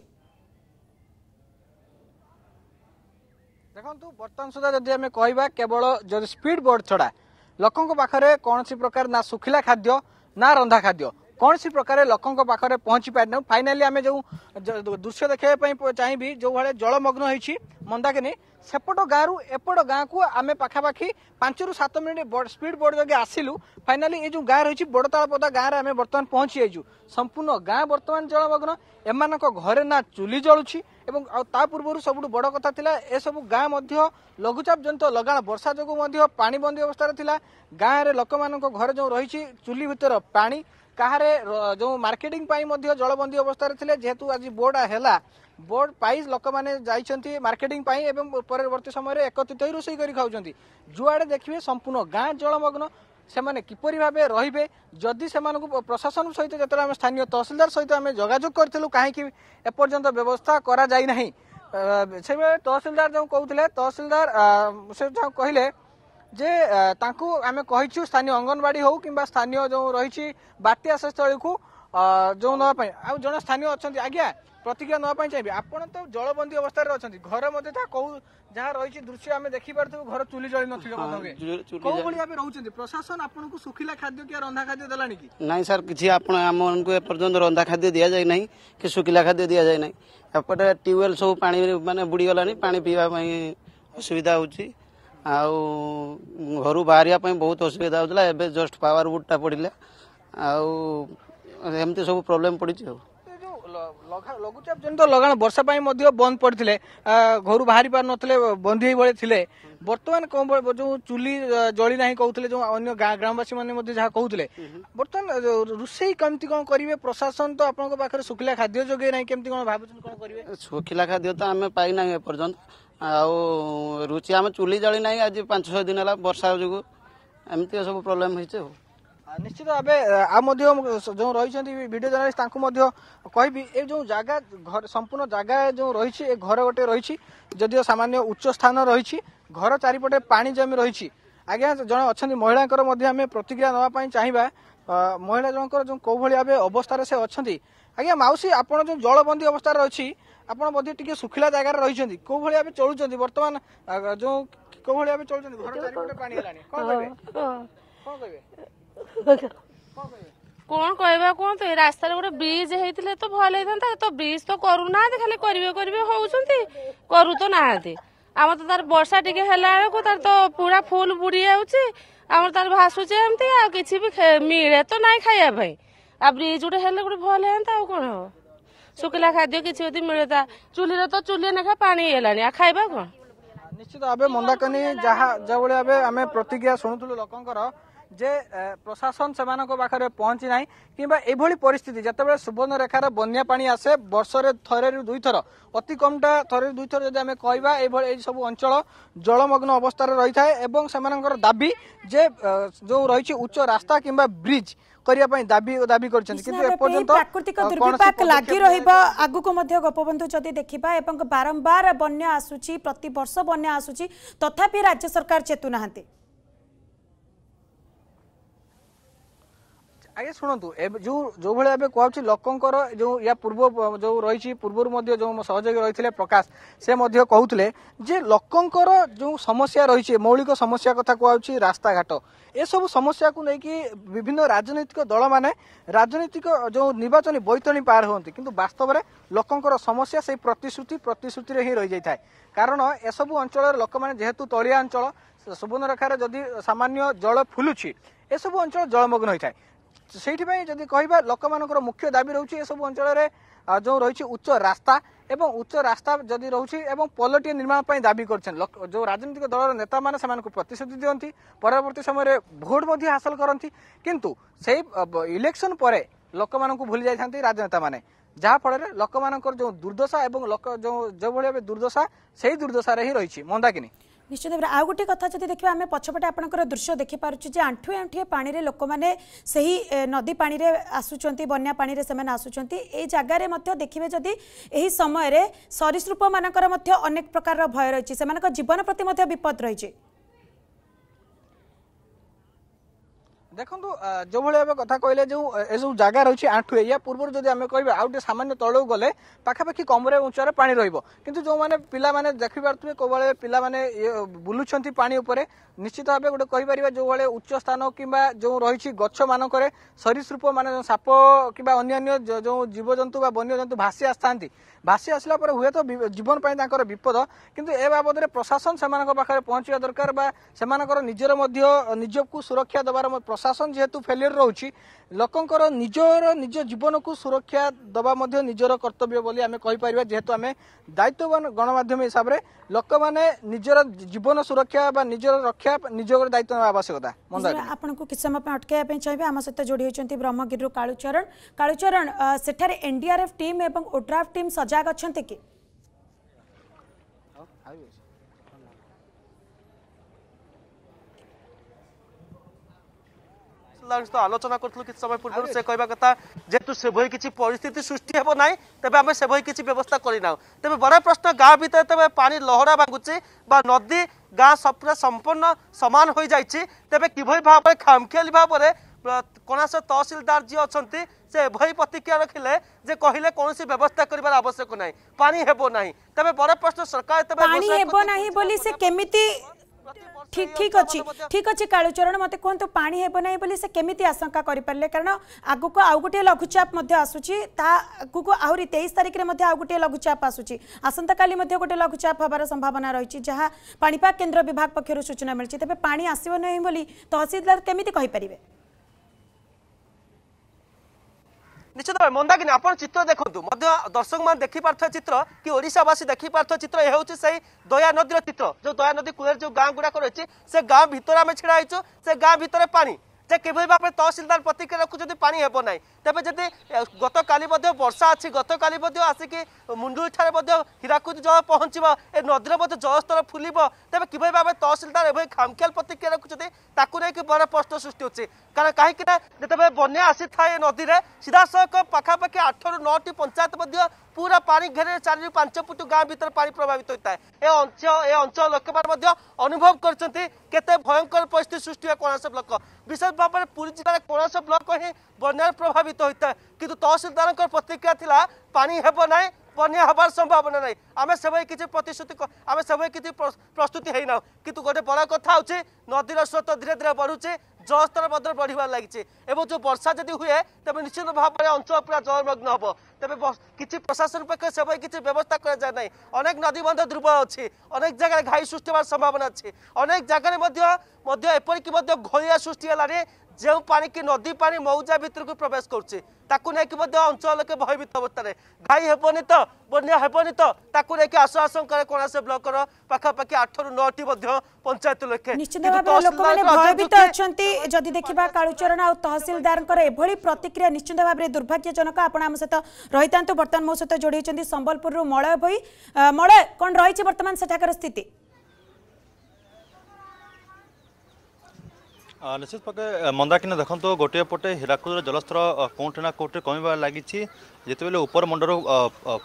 ଦେଖନ୍ତୁ ବର୍ତ୍ତମାନ ସୁଦ୍ଧା ଯଦି ଆମେ କହିବା କେବଳ ଯଦି ସ୍ପିଡ୍ ବୋର୍ଡ ଛଡ଼ା ଲୋକଙ୍କ ପାଖରେ କୌଣସି ପ୍ରକାର ନା ଶୁଖିଲା ଖାଦ୍ୟ ନା ରନ୍ଧା ଖାଦ୍ୟ କୌଣସି ପ୍ରକାର ଲୋକଙ୍କ ପାଖରେ ପହଞ୍ଚି ପାରିନାହୁଁ ଫାଇନାଲି ଆମେ ଯେଉଁ ଦୃଶ୍ୟ ଦେଖାଇବା ପାଇଁ ଚାହିଁବି ଯେଉଁଭଳି ଜଳମଗ୍ନ ହେଇଛି ମନ୍ଦାକିନୀ ସେପଟ ଗାଁରୁ ଏପଟ ଗାଁକୁ ଆମେ ପାଖାପାଖି ପାଞ୍ଚରୁ ସାତ ମିନିଟ୍ ସ୍ପିଡ୍ ବୋର୍ଡ ଯୋଗେ ଆସିଲୁ ଫାଇନାଲି ଏ ଯେଉଁ ଗାଁ ରହିଛି ବଡ଼ତାଳପଦା ଗାଁରେ ଆମେ ବର୍ତ୍ତମାନ ପହଞ୍ଚିଯାଇଛୁ ସମ୍ପୂର୍ଣ୍ଣ ଗାଁ ବର୍ତ୍ତମାନ ଜଳମଗ୍ନ ଏମାନଙ୍କ ଘରେ ନା ଚୁଲି ଜଳୁଛି ଏବଂ ଆଉ ତା ପୂର୍ବରୁ ସବୁଠୁ ବଡ଼ କଥା ଥିଲା ଏସବୁ ଗାଁ ମଧ୍ୟ ଲଘୁଚାପ ଜନିତ ଲଗାଣ ବର୍ଷା ଯୋଗୁଁ ମଧ୍ୟ ପାଣିବନ୍ଦୀ ଅବସ୍ଥାରେ ଥିଲା ଗାଁରେ ଲୋକମାନଙ୍କ ଘରେ ଯେଉଁ ରହିଛି ଚୁଲି ଭିତରେ ପାଣି କାହାରେ ଯେଉଁ ମାର୍କେଟିଂ ପାଇଁ ମଧ୍ୟ ଜଳବନ୍ଦୀ ଅବସ୍ଥାରେ ଥିଲେ ଯେହେତୁ ଆଜି ବୋର୍ଡ ହେଲା ବୋର୍ଡ ପାଇ ଲୋକମାନେ ଯାଇଛନ୍ତି ମାର୍କେଟିଂ ପାଇଁ ଏବଂ ପରବର୍ତ୍ତୀ ସମୟରେ ଏକତ୍ରିତ ହୋଇ ରୋଷେଇ କରି ଖାଉଛନ୍ତି ଯୁଆଡ଼େ ଦେଖିବେ ସମ୍ପୂର୍ଣ୍ଣ ଗାଁ ଜଳମଗ୍ନ ସେମାନେ କିପରି ଭାବେ ରହିବେ ଯଦି ସେମାନଙ୍କୁ ପ୍ରଶାସନ ସହିତ ଯେତେବେଳେ ଆମେ ସ୍ଥାନୀୟ ତହସିଲଦାର ସହିତ ଆମେ ଯୋଗାଯୋଗ କରିଥିଲୁ କାହିଁକି ଏପର୍ଯ୍ୟନ୍ତ ବ୍ୟବସ୍ଥା କରାଯାଇ ନାହିଁ ସେବେ ତହସିଲଦାର ଯେଉଁ କହୁଥିଲେ ତହସିଲଦାର ସେ ଯେଉଁ କହିଲେ ଯେ ତାଙ୍କୁ ଆମେ କହିଛୁ ସ୍ଥାନୀୟ ଅଙ୍ଗନବାଡ଼ି ହେଉ କିମ୍ବା ସ୍ଥାନୀୟ ଯେଉଁ ରହିଛି ବାତ୍ୟା ସେ ସ୍ଥଳୀକୁ ଯେଉଁ ନେବା ପାଇଁ ଆଉ ଜଣେ ସ୍ଥାନୀୟ ଅଛନ୍ତି ଆଜ୍ଞା ପ୍ରତିକ୍ରିୟା ନେବା ପାଇଁ ଚାହିଁବି ଆପଣ ତ ଜଳବନ୍ଦୀ ଅବସ୍ଥାରେ ଅଛନ୍ତି ଘର ମଧ୍ୟ ତାହା କହୁ ଯାହା ରହିଛି ଦୃଶ୍ୟ ଆମେ ଦେଖିପାରୁଥିବୁ ଘର ଚୁଲି ଜଳି ନଥିବ କୋଉ ଭଳି ଭାବେ ରହୁଛନ୍ତି ପ୍ରଶାସନ ଆପଣଙ୍କୁ ଶୁଖିଲା ଖାଦ୍ୟ କି ରନ୍ଧା ଖାଦ୍ୟ ଦେଲାଣି କି ନାଇଁ ସାର୍ କିଛି ଆପଣ ଆମମାନଙ୍କୁ ଏପର୍ଯ୍ୟନ୍ତ ରନ୍ଧା ଖାଦ୍ୟ ଦିଆଯାଇ ନାହିଁ କି ଶୁଖିଲା ଖାଦ୍ୟ ଦିଆଯାଇ ନାହିଁ ଏପଟେ ଟ୍ୟୁବୱେଲ୍ ସବୁ ପାଣି ମାନେ ବୁଡ଼ିଗଲାଣି ପାଣି ପିଇବା ପାଇଁ ଅସୁବିଧା ହେଉଛି ଆଉ ଘରୁ ବାହାରିବା ପାଇଁ ବହୁତ ଅସୁବିଧା ହେଉଥିଲା ଏବେ ଜଷ୍ଟ ପାୱାର ବୁଟଟା ପଡ଼ିଲା ଆଉ ଏମିତି ସବୁ ପ୍ରୋବ୍ଲେମ ପଡ଼ିଛି ଆଉ ଲଘୁଚାପ ଜନିତ ଲଗାଣ ବର୍ଷା ପାଇଁ ମଧ୍ୟ ବନ୍ଦ ପଡ଼ିଥିଲେ ଘରୁ ବାହାରି ପାରୁନଥିଲେ ବନ୍ଦୀ ଏଇଭଳି ଥିଲେ ବର୍ତ୍ତମାନ କଣ ଯୋଉ ଚୁଲି ଜଳି ନାହିଁ କହୁଥିଲେ ଯୋଉ ଅନ୍ୟ ଗ୍ରାମବାସୀ ମାନେ ମଧ୍ୟ ଯାହା କହୁଥିଲେ ବର୍ତ୍ତମାନ ରୋଷେଇ କେମିତି କଣ କରିବେ ପ୍ରଶାସନ ତ ଆପଣଙ୍କ ପାଖରେ ଶୁଖିଲା ଖାଦ୍ୟ ଯୋଗେଇ ନାହିଁ କେମିତି କଣ ଭାବୁଛନ୍ତି କଣ କରିବେ ଶୁଖିଲା ଖାଦ୍ୟ ତ ଆମେ ପାଇନାହିଁ ଏପର୍ଯ୍ୟନ୍ତ ଆଉ ରୁଚି ଆମେ ଚୁଲି ଜଳି ନାହିଁ ଆଜି ପାଞ୍ଚ ଛଅ ଦିନ ହେଲା ବର୍ଷା ଯୋଗୁଁ ଏମିତି ସବୁ ପ୍ରୋବ୍ଲେମ୍ ହେଇଛି ଆଉ ନିଶ୍ଚିତ ଭାବେ ଆଉ ମଧ୍ୟ ଯେଉଁ ରହିଛନ୍ତି ଭିଡ଼ିଓ ଜର୍ନାଲିଷ୍ଟ ତାଙ୍କୁ ମଧ୍ୟ କହିବି ଏ ଯେଉଁ ଜାଗା ସମ୍ପୂର୍ଣ୍ଣ ଜାଗା ଯେଉଁ ରହିଛି ଏ ଘର ଗୋଟେ ରହିଛି ଯଦିଓ ସାମାନ୍ୟ ଉଚ୍ଚ ସ୍ଥାନ ରହିଛି ଘର ଚାରିପଟେ ପାଣି ଜମି ରହିଛି ଆଜ୍ଞା ଜଣେ ଅଛନ୍ତି ମହିଳାଙ୍କର ମଧ୍ୟ ଆମେ ପ୍ରତିକ୍ରିୟା ନେବା ପାଇଁ ଚାହିଁବା ମହିଳା ଜଣଙ୍କର ଯେଉଁ କେଉଁଭଳି ଭାବେ ଅବସ୍ଥାରେ ସେ ଅଛନ୍ତି ଆଜ୍ଞା ମାଉସୀ ଆପଣ ଯେଉଁ ଜଳବନ୍ଦୀ ଅବସ୍ଥାରେ ଅଛି ଆପଣ ମଧ୍ୟ ଟିକେ ଶୁଖିଲା ଜାଗାରେ ରହିଛନ୍ତି କୋଉ ଭଳି ଭାବେ ଚଳୁଛନ୍ତି ବର୍ତ୍ତମାନ ଯୋଉ କୋଉ ଭଳି ଭାବେ ଚଳୁଛନ୍ତି ଘର ଚାରିପଟେ ପାଣି ହେଲାଣି କଣ କହିବେ କଣ କହିବେ କଣ କହିବା କୁହନ୍ତୁ ଏ ରାସ୍ତାରେ ଗୋଟେ ବ୍ରିଜ ହେଇଥିଲେ ତ ଭଲ ହେଇଥାନ୍ତା ତ ବ୍ରିଜ ତ କରୁନାହାନ୍ତି ଖାଲି କରିବେ କରିବେ ହଉଛନ୍ତି କରୁ ତ ନାହାନ୍ତି ଆମର ତ ତାର ବର୍ଷା ଟିକେ ହେଲା ବେଳକୁ ତାର ତ ପୁରା ଫୁଲ ବୁଡ଼ି ଯାଉଛି ଆମର ତାର ଭାସୁଛି ଏମିତି ଆଉ କିଛି ବି ମିଳେ ତ ନାହିଁ ଖାଇବା ପାଇଁ ଆଉ ବ୍ରିଜ ଗୋଟେ ହେଲେ ଗୋଟେ ଭଲ ହେଇଥାନ୍ତା ଆଉ କଣ ହବ ଶୁଖିଲା ଖାଦ୍ୟ କିଛି ଯଦି ମିଳିତା ଚୁଲିରେ ତ ଚୁଲି ନେଖା ପାଣି ହେଇଗଲାଣି ଆଉ ଖାଇବା କ'ଣ ନିଶ୍ଚିତ ଭାବେ ମନ୍ଦାକନି ଯାହା ଯେଉଁଭଳି ଭାବେ ଆମେ ପ୍ରତିକ୍ରିୟା ଶୁଣୁଥିଲୁ ଲୋକଙ୍କର ଯେ ପ୍ରଶାସନ ସେମାନଙ୍କ ପାଖରେ ପହଞ୍ଚି ନାହିଁ କିମ୍ବା ଏଭଳି ପରିସ୍ଥିତି ଯେତେବେଳେ ସୁବର୍ଣ୍ଣରେଖାର ବନ୍ୟା ପାଣି ଆସେ ବର୍ଷରେ ଥରେରୁ ଦୁଇଥର ଅତି କମଟା ଥରେରୁ ଦୁଇଥର ଯଦି ଆମେ କହିବା ଏଭଳି ଏଇ ସବୁ ଅଞ୍ଚଳ ଜଳମଗ୍ନ ଅବସ୍ଥାରେ ରହିଥାଏ ଏବଂ ସେମାନଙ୍କର ଦାବି ଯେ ଯେଉଁ ରହିଛି ଉଚ୍ଚ ରାସ୍ତା କିମ୍ବା ବ୍ରିଜ୍ କରିବା ପାଇଁ ଦାବି ଦାବି କରିଛନ୍ତି କିନ୍ତୁ ଏପର୍ଯ୍ୟନ୍ତ ପ୍ରାକୃତିକ ଦୁର୍ବିପାକ ଲାଗି ରହିବ ଆଗକୁ ମଧ୍ୟ ଗୋପବନ୍ଧୁ ଯଦି ଦେଖିବା ଏବଂ ବାରମ୍ବାର ବନ୍ୟା ଆସୁଛି ପ୍ରତିବର୍ଷ ବନ୍ୟା ଆସୁଛି ତଥାପି ରାଜ୍ୟ ସରକାର ଚେତୁ ନାହାନ୍ତି ଆଜ୍ଞା ଶୁଣନ୍ତୁ ଏବେ ଯେଉଁ ଯେଉଁଭଳି ଭାବେ କୁହାଯାଉଛି ଲୋକଙ୍କର ଯେଉଁ ୟା ପୂର୍ବ ଯେଉଁ ରହିଛି ପୂର୍ବରୁ ମଧ୍ୟ ଯେଉଁ ସହଯୋଗୀ ରହିଥିଲେ ପ୍ରକାଶ ସେ ମଧ୍ୟ କହୁଥିଲେ ଯେ ଲୋକଙ୍କର ଯେଉଁ ସମସ୍ୟା ରହିଛି ମୌଳିକ ସମସ୍ୟା କଥା କୁହାଯାଉଛି ରାସ୍ତାଘାଟ ଏସବୁ ସମସ୍ୟାକୁ ନେଇକି ବିଭିନ୍ନ ରାଜନୈତିକ ଦଳମାନେ ରାଜନୈତିକ ଯେଉଁ ନିର୍ବାଚନୀ ବୈତଣୀ ପାର ହୁଅନ୍ତି କିନ୍ତୁ ବାସ୍ତବରେ ଲୋକଙ୍କର ସମସ୍ୟା ସେଇ ପ୍ରତିଶ୍ରୁତି ପ୍ରତିଶ୍ରୁତିରେ ହିଁ ରହିଯାଇଥାଏ କାରଣ ଏସବୁ ଅଞ୍ଚଳର ଲୋକମାନେ ଯେହେତୁ ତଳିଆ ଅଞ୍ଚଳ ସୁବର୍ଣ୍ଣରେଖାରେ ଯଦି ସାମାନ୍ୟ ଜଳ ଫୁଲୁଛି ଏସବୁ ଅଞ୍ଚଳ ଜଳମଗ୍ନ ହୋଇଥାଏ ସେଇଥିପାଇଁ ଯଦି କହିବା ଲୋକମାନଙ୍କର ମୁଖ୍ୟ ଦାବି ରହୁଛି ଏସବୁ ଅଞ୍ଚଳରେ ଯେଉଁ ରହିଛି ଉଚ୍ଚ ରାସ୍ତା ଏବଂ ଉଚ୍ଚ ରାସ୍ତା ଯଦି ରହୁଛି ଏବଂ ପୋଲଟିଏ ନିର୍ମାଣ ପାଇଁ ଦାବି କରିଛନ୍ତି ଯେଉଁ ରାଜନୈତିକ ଦଳର ନେତାମାନେ ସେମାନଙ୍କୁ ପ୍ରତିଶ୍ରୁତି ଦିଅନ୍ତି ପରବର୍ତ୍ତୀ ସମୟରେ ଭୋଟ୍ ମଧ୍ୟ ହାସଲ କରନ୍ତି କିନ୍ତୁ ସେଇ ଇଲେକ୍ସନ୍ ପରେ ଲୋକମାନଙ୍କୁ ଭୁଲି ଯାଇଥାନ୍ତି ରାଜନେତାମାନେ ଯାହାଫଳରେ ଲୋକମାନଙ୍କର ଯେଉଁ ଦୁର୍ଦ୍ଦଶା ଏବଂ ଲୋକ ଯେଉଁ ଯେଉଁଭଳି ଭାବେ ଦୁର୍ଦ୍ଦଶା ସେଇ ଦୁର୍ଦ୍ଦଶାରେ ହିଁ ରହିଛି ମନ୍ଦାକିନୀ ନିଶ୍ଚିତ ଭାବରେ ଆଉ ଗୋଟିଏ କଥା ଯଦି ଦେଖିବା ଆମେ ପଛପଟେ ଆପଣଙ୍କର ଦୃଶ୍ୟ ଦେଖିପାରୁଛୁ ଯେ ଆଣ୍ଠୁଏ ଆଣ୍ଠୁଏ ପାଣିରେ ଲୋକମାନେ ସେହି ନଦୀ ପାଣିରେ ଆସୁଛନ୍ତି ବନ୍ୟା ପାଣିରେ ସେମାନେ ଆସୁଛନ୍ତି ଏଇ ଜାଗାରେ ମଧ୍ୟ ଦେଖିବେ ଯଦି ଏହି ସମୟରେ ସରୀସୃପମାନଙ୍କର ମଧ୍ୟ ଅନେକ ପ୍ରକାରର ଭୟ ରହିଛି ସେମାନଙ୍କ ଜୀବନ ପ୍ରତି ମଧ୍ୟ ବିପଦ ରହିଛି ଦେଖନ୍ତୁ ଯେଉଁଭଳି ଭାବେ କଥା କହିଲେ ଯେଉଁ ଏ ଯେଉଁ ଜାଗା ରହିଛି ଆଣ୍ଠୁ ଏଇଆ ପୂର୍ବରୁ ଯଦି ଆମେ କହିବା ଆଉ ଟିକେ ସାମାନ୍ୟ ତଳକୁ ଗଲେ ପାଖାପାଖି କମରେ ଉଚ୍ଚରେ ପାଣି ରହିବ କିନ୍ତୁ ଯେଉଁମାନେ ପିଲାମାନେ ଦେଖିପାରୁଥିବେ କେଉଁଭଳି ପିଲାମାନେ ବୁଲୁଛନ୍ତି ପାଣି ଉପରେ ନିଶ୍ଚିତ ଭାବେ ଗୋଟେ କହିପାରିବା ଯେଉଁଭଳି ଉଚ୍ଚ ସ୍ଥାନ କିମ୍ବା ଯେଉଁ ରହିଛି ଗଛମାନଙ୍କରେ ସରୀସୃପ ମାନେ ସାପ କିମ୍ବା ଅନ୍ୟାନ୍ୟ ଯେଉଁ ଜୀବଜନ୍ତୁ ବା ବନ୍ୟଜନ୍ତୁ ଭାସି ଆସିଥାନ୍ତି ଭାସି ଆସିଲା ପରେ ହୁଏତ ଜୀବନ ପାଇଁ ତାଙ୍କର ବିପଦ କିନ୍ତୁ ଏ ବାବଦରେ ପ୍ରଶାସନ ସେମାନଙ୍କ ପାଖରେ ପହଞ୍ଚିବା ଦରକାର ବା ସେମାନଙ୍କର ନିଜର ମଧ୍ୟ ନିଜକୁ ସୁରକ୍ଷା ଦେବାର ପ୍ରଶାସନ ଶାସନ ଯେହେତୁ ଫେଲିୟର ରହୁଛି ଲୋକଙ୍କର ନିଜର ନିଜ ଜୀବନକୁ ସୁରକ୍ଷା ଦେବା ମଧ୍ୟ ନିଜର କର୍ତ୍ତବ୍ୟ ବୋଲି ଆମେ କହିପାରିବା ଯେହେତୁ ଆମେ ଦାୟିତ୍ୱବାନ ଗଣମାଧ୍ୟମ ହିସାବରେ ଲୋକମାନେ ନିଜର ଜୀବନ ସୁରକ୍ଷା ବା ନିଜର ରକ୍ଷା ନିଜର ଦାୟିତ୍ୱ ନେବା ଆବଶ୍ୟକତା ଆପଣଙ୍କୁ କିଛି ସମୟ ପାଇଁ ଅଟକାଇବା ପାଇଁ ଚାହିଁବେ ଆମ ସହିତ ଯୋଡ଼ି ହୋଇଛନ୍ତି ବ୍ରହ୍ମଗିରିରୁ କାଳୁଚରଣ କାଳୁଚରଣ ସେଠାରେ ଏନ୍ଡିଆର୍ଏଫ୍ ଟିମ୍ ଏବଂ ଓଡ୍ରାଫ୍ ଟିମ୍ ସଜାଗ ଅଛନ୍ତି କି ପିଲାଙ୍କ ସହିତ ଆଲୋଚନା କରୁଥିଲୁ କିଛି ସମୟ ପୂର୍ବରୁ ସେ କହିବା କଥା ଯେହେତୁ ସେଭଳି କିଛି ପରିସ୍ଥିତି ସୃଷ୍ଟି ହେବ ନାହିଁ ତେବେ ଆମେ ସେଭଳି କିଛି ବ୍ୟବସ୍ଥା କରିନାହୁଁ ତେବେ ବଡ଼ ପ୍ରଶ୍ନ ଗାଁ ଭିତରେ ତେବେ ପାଣି ଲହରା ଭାଙ୍ଗୁଛି ବା ନଦୀ ଗାଁ ପୁରା ସମ୍ପୂର୍ଣ୍ଣ ସମାନ ହୋଇଯାଇଛି ତେବେ କିଭଳି ଭାବରେ ଖାମଖିଆଲି ଭାବରେ କୌଣସି ତହସିଲଦାର ଯିଏ ଅଛନ୍ତି ସେ ଏଭଳି ପ୍ରତିକ୍ରିୟା ରଖିଲେ ଯେ କହିଲେ କୌଣସି ବ୍ୟବସ୍ଥା କରିବାର ଆବଶ୍ୟକ ନାହିଁ ପାଣି ହେବ ନାହିଁ ତେବେ ବଡ଼ ପ୍ରଶ୍ନ ସରକାର ତେବେ ପାଣି ହେବ ନାହିଁ ବୋଲି ସେ କେମିତି ঠিক ঠিক অছি ঠিক অছি কালুচরণ মতো কুহতু পা হব না বলে সে কমিটি আশঙ্কা করে পারে কারণ আগুক আউ গোটিয়ে লঘুচাপ আসুচি তা আগুক আহরি তেইশ তারিখে আউ গোটিয়ে লঘুচাপ আসুচি আসন্তকালি গোটে লঘুচাপ হবার সম্ভাবনা রয়েছে যা পাপাগ কেন্দ্র বিভাগ পক্ষ সূচনা মিলছে তবে পা আসব নহে বলে তহসিলদার কমিটি কইপারে নিশ্চিত ভাবে মন্দাকিনী আপনার চিত্র দেখুন মধ্য দর্শক মানে দেখিপার্থ চিত্র কি ওড়শাবাসী দেখিপার্থ চিত্র এ হচ্ছে সেই দয়া নদীর চিত্র যে দয়া নদী কূলের যে গাঁ গুড়া রয়েছে সে গাঁ ভিতরে আমি ছিড়া হয়েছু সে গাঁ ভিতরে পানি যে কিভাবে ভাবে তহসিলদার প্রতিক্রিয়া রাখু যদি পানি হব না তবে যদি গতকাল বর্ষা আছে গতকালি আসিকি মুন্ডুঠার হীরাকুদ জল পৌঁছব এ নদীর জলস্তর ফুলব তবে কিভাবে ভাবে তহসিলদার এভাবে খামখিয়াল প্রতিক্রিয়া রাখুছেন তাকে নিয়ে বড় প্রশ্ন সৃষ্টি হচ্ছে କାହିଁକି ନା ଯେତେବେଳେ ବନ୍ୟା ଆସିଥାଏ ନଦୀରେ ସିଧାସଳଖ ପାଖାପାଖି ଆଠରୁ ନଅଟି ପଞ୍ଚାୟତ ମଧ୍ୟ ପୁରା ପାଣି ଘେରରେ ଚାରିରୁ ପାଞ୍ଚ ଫୁଟ ଗାଁ ଭିତରେ ପାଣି ପ୍ରଭାବିତ ହୋଇଥାଏ ଏ ଅଞ୍ଚଳ ଏ ଅଞ୍ଚଳ ଲୋକମାନେ ମଧ୍ୟ ଅନୁଭବ କରିଛନ୍ତି କେତେ ଭୟଙ୍କର ପରିସ୍ଥିତି ସୃଷ୍ଟି ହୁଏ କଣାସ ବ୍ଲକ ବିଶେଷ ଭାବରେ ପୁରୀ ଜିଲ୍ଲାରେ କଣାସ ବ୍ଲକ ହିଁ ବନ୍ୟାରେ ପ୍ରଭାବିତ ହୋଇଥାଏ କିନ୍ତୁ ତହସିଲଦାରଙ୍କର ପ୍ରତିକ୍ରିୟା ଥିଲା ପାଣି ହେବ ନାହିଁ বন্যা হবার সম্ভাবনা নাই আমি সেভাবে কিছু প্রতিশ্রুতি আমি সেভাবে কিছু প্রস্তুতি হয়ে নাও কিন্তু গোটে বড় কথা হচ্ছে নদীর স্রোত ধীরে ধীরে বড়ুছে জলস্তর মধ্যে বড়িবার লাগিছে এবং যে বর্ষা যদি হুয়ে তবে নিশ্চিত ভাবে অঞ্চল পুরা জলমগ্ন হব তবে কিছু প্রশাসন পক্ষ সেভাবে কিছু ব্যবস্থা করা যায় না অনেক নদী বন্ধ দুর্বল অনেক অনেক জায়গায় ঘাই সৃষ্টি হওয়ার সম্ভাবনা আছে অনেক জায়গায় মধ্য এপরিকি মধ্য ঘোড়িয়া সৃষ্টি হলানি যে পানি কি নদী পানি মৌজা ভিতরক প্রবেশ করছে তাকে নেই মধ্যে অঞ্চল লোকে ভয়ভীত অবস্থায় ঘাই হবনি তো বন্যা হবনি তো তাকে নেই আশ আশঙ্কার কোণাসে ব্লকর পাখাপাখি আঠর নটি মধ্য পঞ্চায়েত লোকে ভয়ভীত অনেক যদি দেখা কালুচরণ আর তহসিলদার এভাবে প্রতিক্রিয়া নিশ্চিত ভাবে দুর্ভাগ্যজনক আপনার আমার সহ রয়ে বর্তমান মো সহ যোড়াই সম্বলপুর মলয় ভই মলয় কণ রয়েছে বর্তমান সেঠাকার স্থিতি ନିଶ୍ଚିତ ପକ୍ଷେ ମନ୍ଦାକିନା ଦେଖନ୍ତୁ ଗୋଟିଏ ପଟେ ହୀରାକୁଦର ଜଳସ୍ତର କେଉଁଠି ନା କେଉଁଠି କମିବା ଲାଗିଛି ଯେତେବେଳେ ଉପରମୁଣ୍ଡରୁ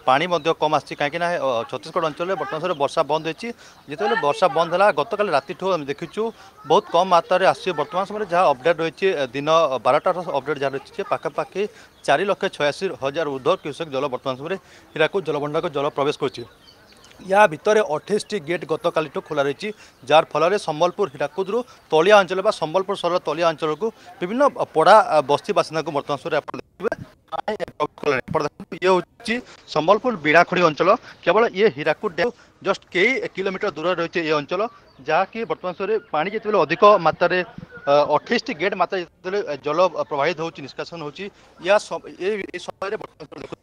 ପାଣି ମଧ୍ୟ କମ୍ ଆସିଛି କାହିଁକିନା ଛତିଶଗଡ଼ ଅଞ୍ଚଳରେ ବର୍ତ୍ତମାନ ସମୟରେ ବର୍ଷା ବନ୍ଦ ହୋଇଛି ଯେତେବେଳେ ବର୍ଷା ବନ୍ଦ ହେଲା ଗତକାଲି ରାତିଠୁ ଆମେ ଦେଖିଛୁ ବହୁତ କମ୍ ମାତ୍ରାରେ ଆସିଛି ବର୍ତ୍ତମାନ ସମୟରେ ଯାହା ଅପଡ଼େଟ୍ ରହିଛି ଦିନ ବାରଟାର ଅପଡ଼େଟ୍ ଯାହା ରହିଛି ପାଖାପାଖି ଚାରି ଲକ୍ଷ ଛୟାଅଶୀ ହଜାର ଉର୍ଦ୍ଧ୍ୱ କୃଷକ ଜଳ ବର୍ତ୍ତମାନ ସମୟରେ ହୀରାକୁଦ ଜଳଭଣ୍ଡାରକୁ ଜଳ ପ୍ରବେଶ କରୁଛି ইয়া ভিতরে অঠেইশটি গেট গতকালিঠু খোলা রয়েছে যার ফলে সম্বলপুর হীরাকুদরু তলিয়া অঞ্চল বা সম্বলপুর সহর তলিয়া অঞ্চলক বিভিন্ন পড়া বস্তি বাসিন্দা বর্তমান সময় আপনার দেখবে ইয়ে হচ্ছে সম্বলপুর বিড়াখড়ি অঞ্চল কেবল ইয়ে হীরাকুদ ড্যাম জস্ট কেই কিলোমিটার দূরে রয়েছে এই অঞ্চল যা কি বর্তমান সময় পানি যেতবে অধিক মাত্রায় অঠেইশটি গেট মাত্রা যেতবে জল প্রবাহিত হচ্ছে নিষ্কাশন হচ্ছে ইয়া এই সময় বর্তমান দেখুন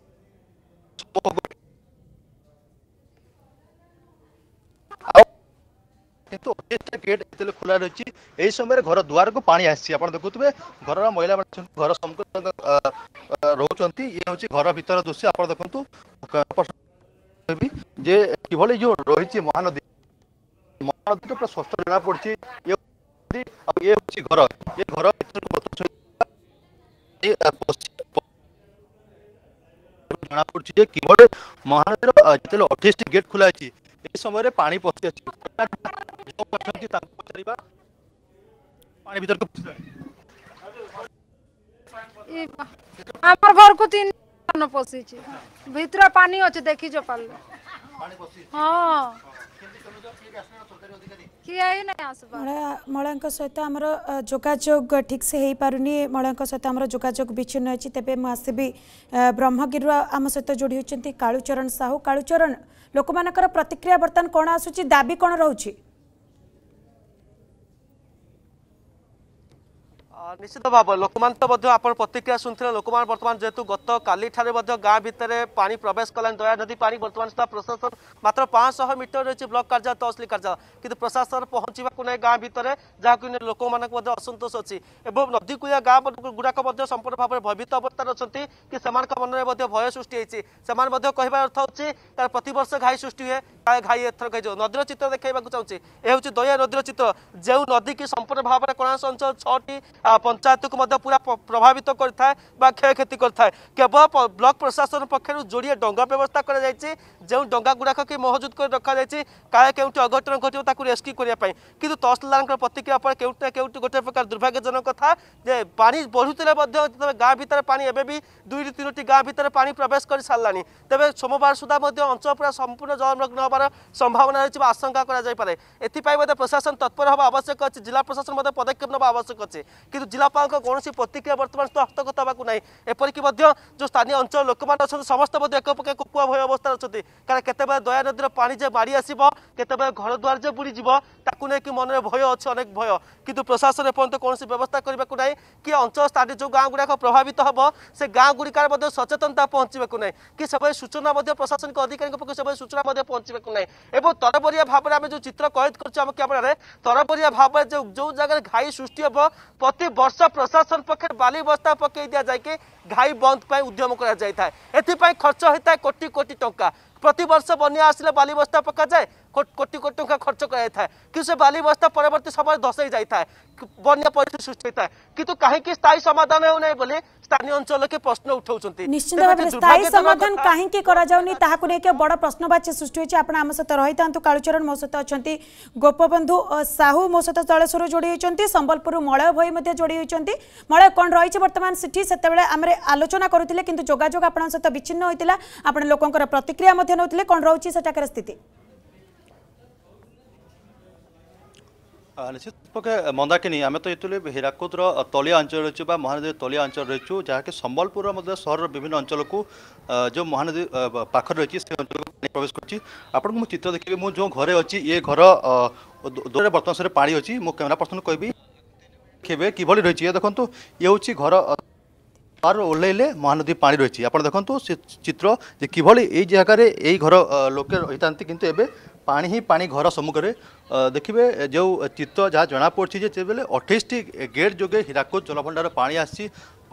गेट खोला रही घर दुआर को पा आप देखुए घर महिला घर समय रोचे घर भितर दृश्य आप देखते जो रही महानदी महानदी तो पूरा स्वस्थ जना पड़ी ये घर ये घर जना पड़ी कि महानदी जो अठाईस गेट खोला ସମୟରେ ପାଣି ପଶି ଅଛି ଅଛନ୍ତି ତାଙ୍କୁ ପଚାରିବା ପାଣି ଭିତରକୁ আমার ঘরকু তিন জন পশিছি ভিতরে পানি আছে দেখিছ পারলে হ্যাঁ ମଳୟଙ୍କ ସହିତ ଆମର ଯୋଗାଯୋଗ ଠିକ୍ସେ ହେଇପାରୁନି ମଳୟଙ୍କ ସହିତ ଆମର ଯୋଗାଯୋଗ ବିଚ୍ଛିନ୍ନ ଅଛି ତେବେ ମୁଁ ଆସିବି ବ୍ରହ୍ମଗିରିରୁ ଆମ ସହିତ ଯୋଡ଼ି ହେଉଛନ୍ତି କାଳୁଚରଣ ସାହୁ କାଳୁଚରଣ ଲୋକମାନଙ୍କର ପ୍ରତିକ୍ରିୟା ବର୍ତ୍ତମାନ କ'ଣ ଆସୁଛି ଦାବି କ'ଣ ରହୁଛି ନିଶ୍ଚିତ ଭାବରେ ଲୋକମାନେ ତ ମଧ୍ୟ ଆପଣ ପ୍ରତିକ୍ରିୟା ଶୁଣିଥିଲେ ଲୋକମାନେ ବର୍ତ୍ତମାନ ଯେହେତୁ ଗତ କାଲିଠାରେ ମଧ୍ୟ ଗାଁ ଭିତରେ ପାଣି ପ୍ରବେଶ କଲେଣି ଦୟା ନଦୀ ପାଣି ବର୍ତ୍ତମାନ ସୁଦ୍ଧା ପ୍ରଶାସନ ମାତ୍ର ପାଞ୍ଚଶହ ମିଟର ରହିଛି ବ୍ଲକ କାର୍ଯ୍ୟାଳୟ ତହସିଲ କାର୍ଯ୍ୟାଳୟ କିନ୍ତୁ ପ୍ରଶାସନ ପହଞ୍ଚିବାକୁ ନାହିଁ ଗାଁ ଭିତରେ ଯାହାକୁ ଲୋକମାନଙ୍କୁ ମଧ୍ୟ ଅସନ୍ତୋଷ ଅଛି ଏବଂ ନଦୀକୁଳିଆ ଗାଁମାନଙ୍କୁ ଗୁଡ଼ାକ ମଧ୍ୟ ସମ୍ପୂର୍ଣ୍ଣ ଭାବରେ ଭୟଭୀତ ଅବସ୍ଥାରେ ଅଛନ୍ତି କି ସେମାନଙ୍କ ମନରେ ମଧ୍ୟ ଭୟ ସୃଷ୍ଟି ହେଇଛି ସେମାନେ ମଧ୍ୟ କହିବାର ଅର୍ଥ ହେଉଛି ତା'ର ପ୍ରତିବର୍ଷ ଘାଇ ସୃଷ୍ଟି ହୁଏ ଘାଇ ଏଥରକ ହେଇଯିବ ନଦୀର ଚିତ୍ର ଦେଖାଇବାକୁ ଚାହୁଁଛି ଏ ହେଉଛି ଦୟା ନଦୀର ଚିତ୍ର ଯେଉଁ ନଦୀକି ସମ୍ପୂର୍ଣ୍ଣ ଭାବରେ କୋଣାସ ଅଞ୍ଚଳ ଛଅଟି ପଞ୍ଚାୟତକୁ ମଧ୍ୟ ପୁରା ପ୍ରଭାବିତ କରିଥାଏ ବା କ୍ଷୟକ୍ଷତି କରିଥାଏ କେବଳ ବ୍ଲକ ପ୍ରଶାସନ ପକ୍ଷରୁ ଯୋଡ଼ିଏ ଡଙ୍ଗା ବ୍ୟବସ୍ଥା କରାଯାଇଛି ଯେଉଁ ଡଙ୍ଗା ଗୁଡ଼ାକ କି ମହଜୁଦ କରି ରଖାଯାଇଛି କାଳେ କେଉଁଠି ଅଘଟଣ ଘଟିବ ତାକୁ ରେସ୍କ୍ୟୁ କରିବା ପାଇଁ କିନ୍ତୁ ତହସିଲଦାରଙ୍କର ପ୍ରତିକ୍ରିୟା ପରେ କେଉଁଠି ନା କେଉଁଠି ଗୋଟିଏ ପ୍ରକାର ଦୁର୍ଭାଗ୍ୟଜନକ କଥା ଯେ ପାଣି ବଢ଼ୁଥିଲେ ମଧ୍ୟ ତେବେ ଗାଁ ଭିତରେ ପାଣି ଏବେ ବି ଦୁଇରୁ ତିନୋଟି ଗାଁ ଭିତରେ ପାଣି ପ୍ରବେଶ କରି ସାରିଲାଣି ତେବେ ସୋମବାର ସୁଦ୍ଧା ମଧ୍ୟ ଅଞ୍ଚଳ ପୁରା ସମ୍ପୂର୍ଣ୍ଣ ଜଳମଗ୍ନ হবার সম্ভাবনা রয়েছে বা আশঙ্কা করা যাইপরে এথিপাই বোধ প্রশাসন তৎপর হওয়া আবশ্যক অছে জেলা প্রশাসন মধ্যে পদক্ষেপ নেওয়া আবশ্যক অছে কিন্তু জেলাপাল কৌশি প্রতিক্রিয়া বর্তমান হস্তগত হওয়া না এপরিকি যে স্থানীয় অঞ্চল লোক অনেক সমস্ত মধ্যে এক প্রকার কুকুয়া ভয় অবস্থায় অনেক কারণ কেতবে দয়া নদীর পা যে মাড়ি আসব কেতবে ঘর দ্বার যে বুড়িযোগ তাকে নিয়ে মনে ভয় অছে অনেক ভয় কিন্তু প্রশাসন এপর্যন্ত কৌশি ব্যবস্থা করা না কি অঞ্চল স্থানীয় যে গাঁ গুড়া প্রভাবিত হব সে গাঁ গুড়িকার সচেতনতা পৌঁছবাকে না কি সবাই সূচনা প্রশাসনিক অধিকারী পক্ষে সবাই সূচনা পৌঁছবে କରିବାକୁ ନାହିଁ ଏବଂ ତରବରିଆ ଭାବରେ ଆମେ ଯେଉଁ ଚିତ୍ର କଏଦ କରୁଛୁ ଆମ କ୍ୟାମେରାରେ ତରବରିଆ ଭାବରେ ଯେଉଁ ଯେଉଁ ଜାଗାରେ ଘାଇ ସୃଷ୍ଟି ହେବ ପ୍ରତି ବର୍ଷ ପ୍ରଶାସନ ପକ୍ଷରେ ବାଲି ବସ୍ତା ପକାଇ ଦିଆଯାଇକି ଘାଇ ବନ୍ଦ ପାଇଁ ଉଦ୍ୟମ କରାଯାଇଥାଏ ଏଥିପାଇଁ ଖର୍ଚ୍ଚ ହୋଇଥାଏ କୋଟି କୋଟି ଟଙ୍କା ପ୍ରତିବର୍ଷ ବନ୍ୟା ଆସିଲେ ବାଲିବସ୍ତା ପକାଯାଏ कोटि कोटि टा खर्च करस्ता परवर्त समय धसई जाए बना पर सृष्टि कि तो कहीं स्थायी समाधान हो निश्चित भाव स्थायी समाधान कहीं बड़ प्रश्नवाची सृष्टि आम सहित रही था कालुचरण मो सहित अच्छा गोपबंधु साहू मो सहित तलेश्वर जोड़ी होती सम्बलपुर मलय भई जोड़ी होती मलय कौन रही बर्तमान सिटी से आम आलोचना करुते जोजोग सहित विच्छिन्न होता आप लोकर प्रतिक्रिया नौते कौन रोचे स्थित निश्चित पक्ष मन्दाकनीहरू हेराकोद र तलिया अञ्चल रहेछ बाहानदी तलिया अञ्चल रहेछु जहाँक सम्बलपुर सहरर विभिन्न अञ्चलको जो महानदी पाखर रहेछ प्रवेश गर्छु चित्र चित म जो घर अहिले य घर दो बर्ती अहिले म क्यमेरा पर्सन कहिबिखे किभरि रहेछ यहाँ देख्नु यहाँ তার ওহ্লাইলে মহানদী পাঁ রয়েছে আপনার দেখুন সে চিত্র যে কিভাবে এই জায়গায় এই ঘর লোকে রয়ে কিন্তু এবে পা হি পা ঘর সম্মুখে দেখবে যে চিত্র যা জনাপড়ছে যে যেবেলে অঠেইশটি গেট যোগে হীরাকুদ জলভণ্ডার পা আসছে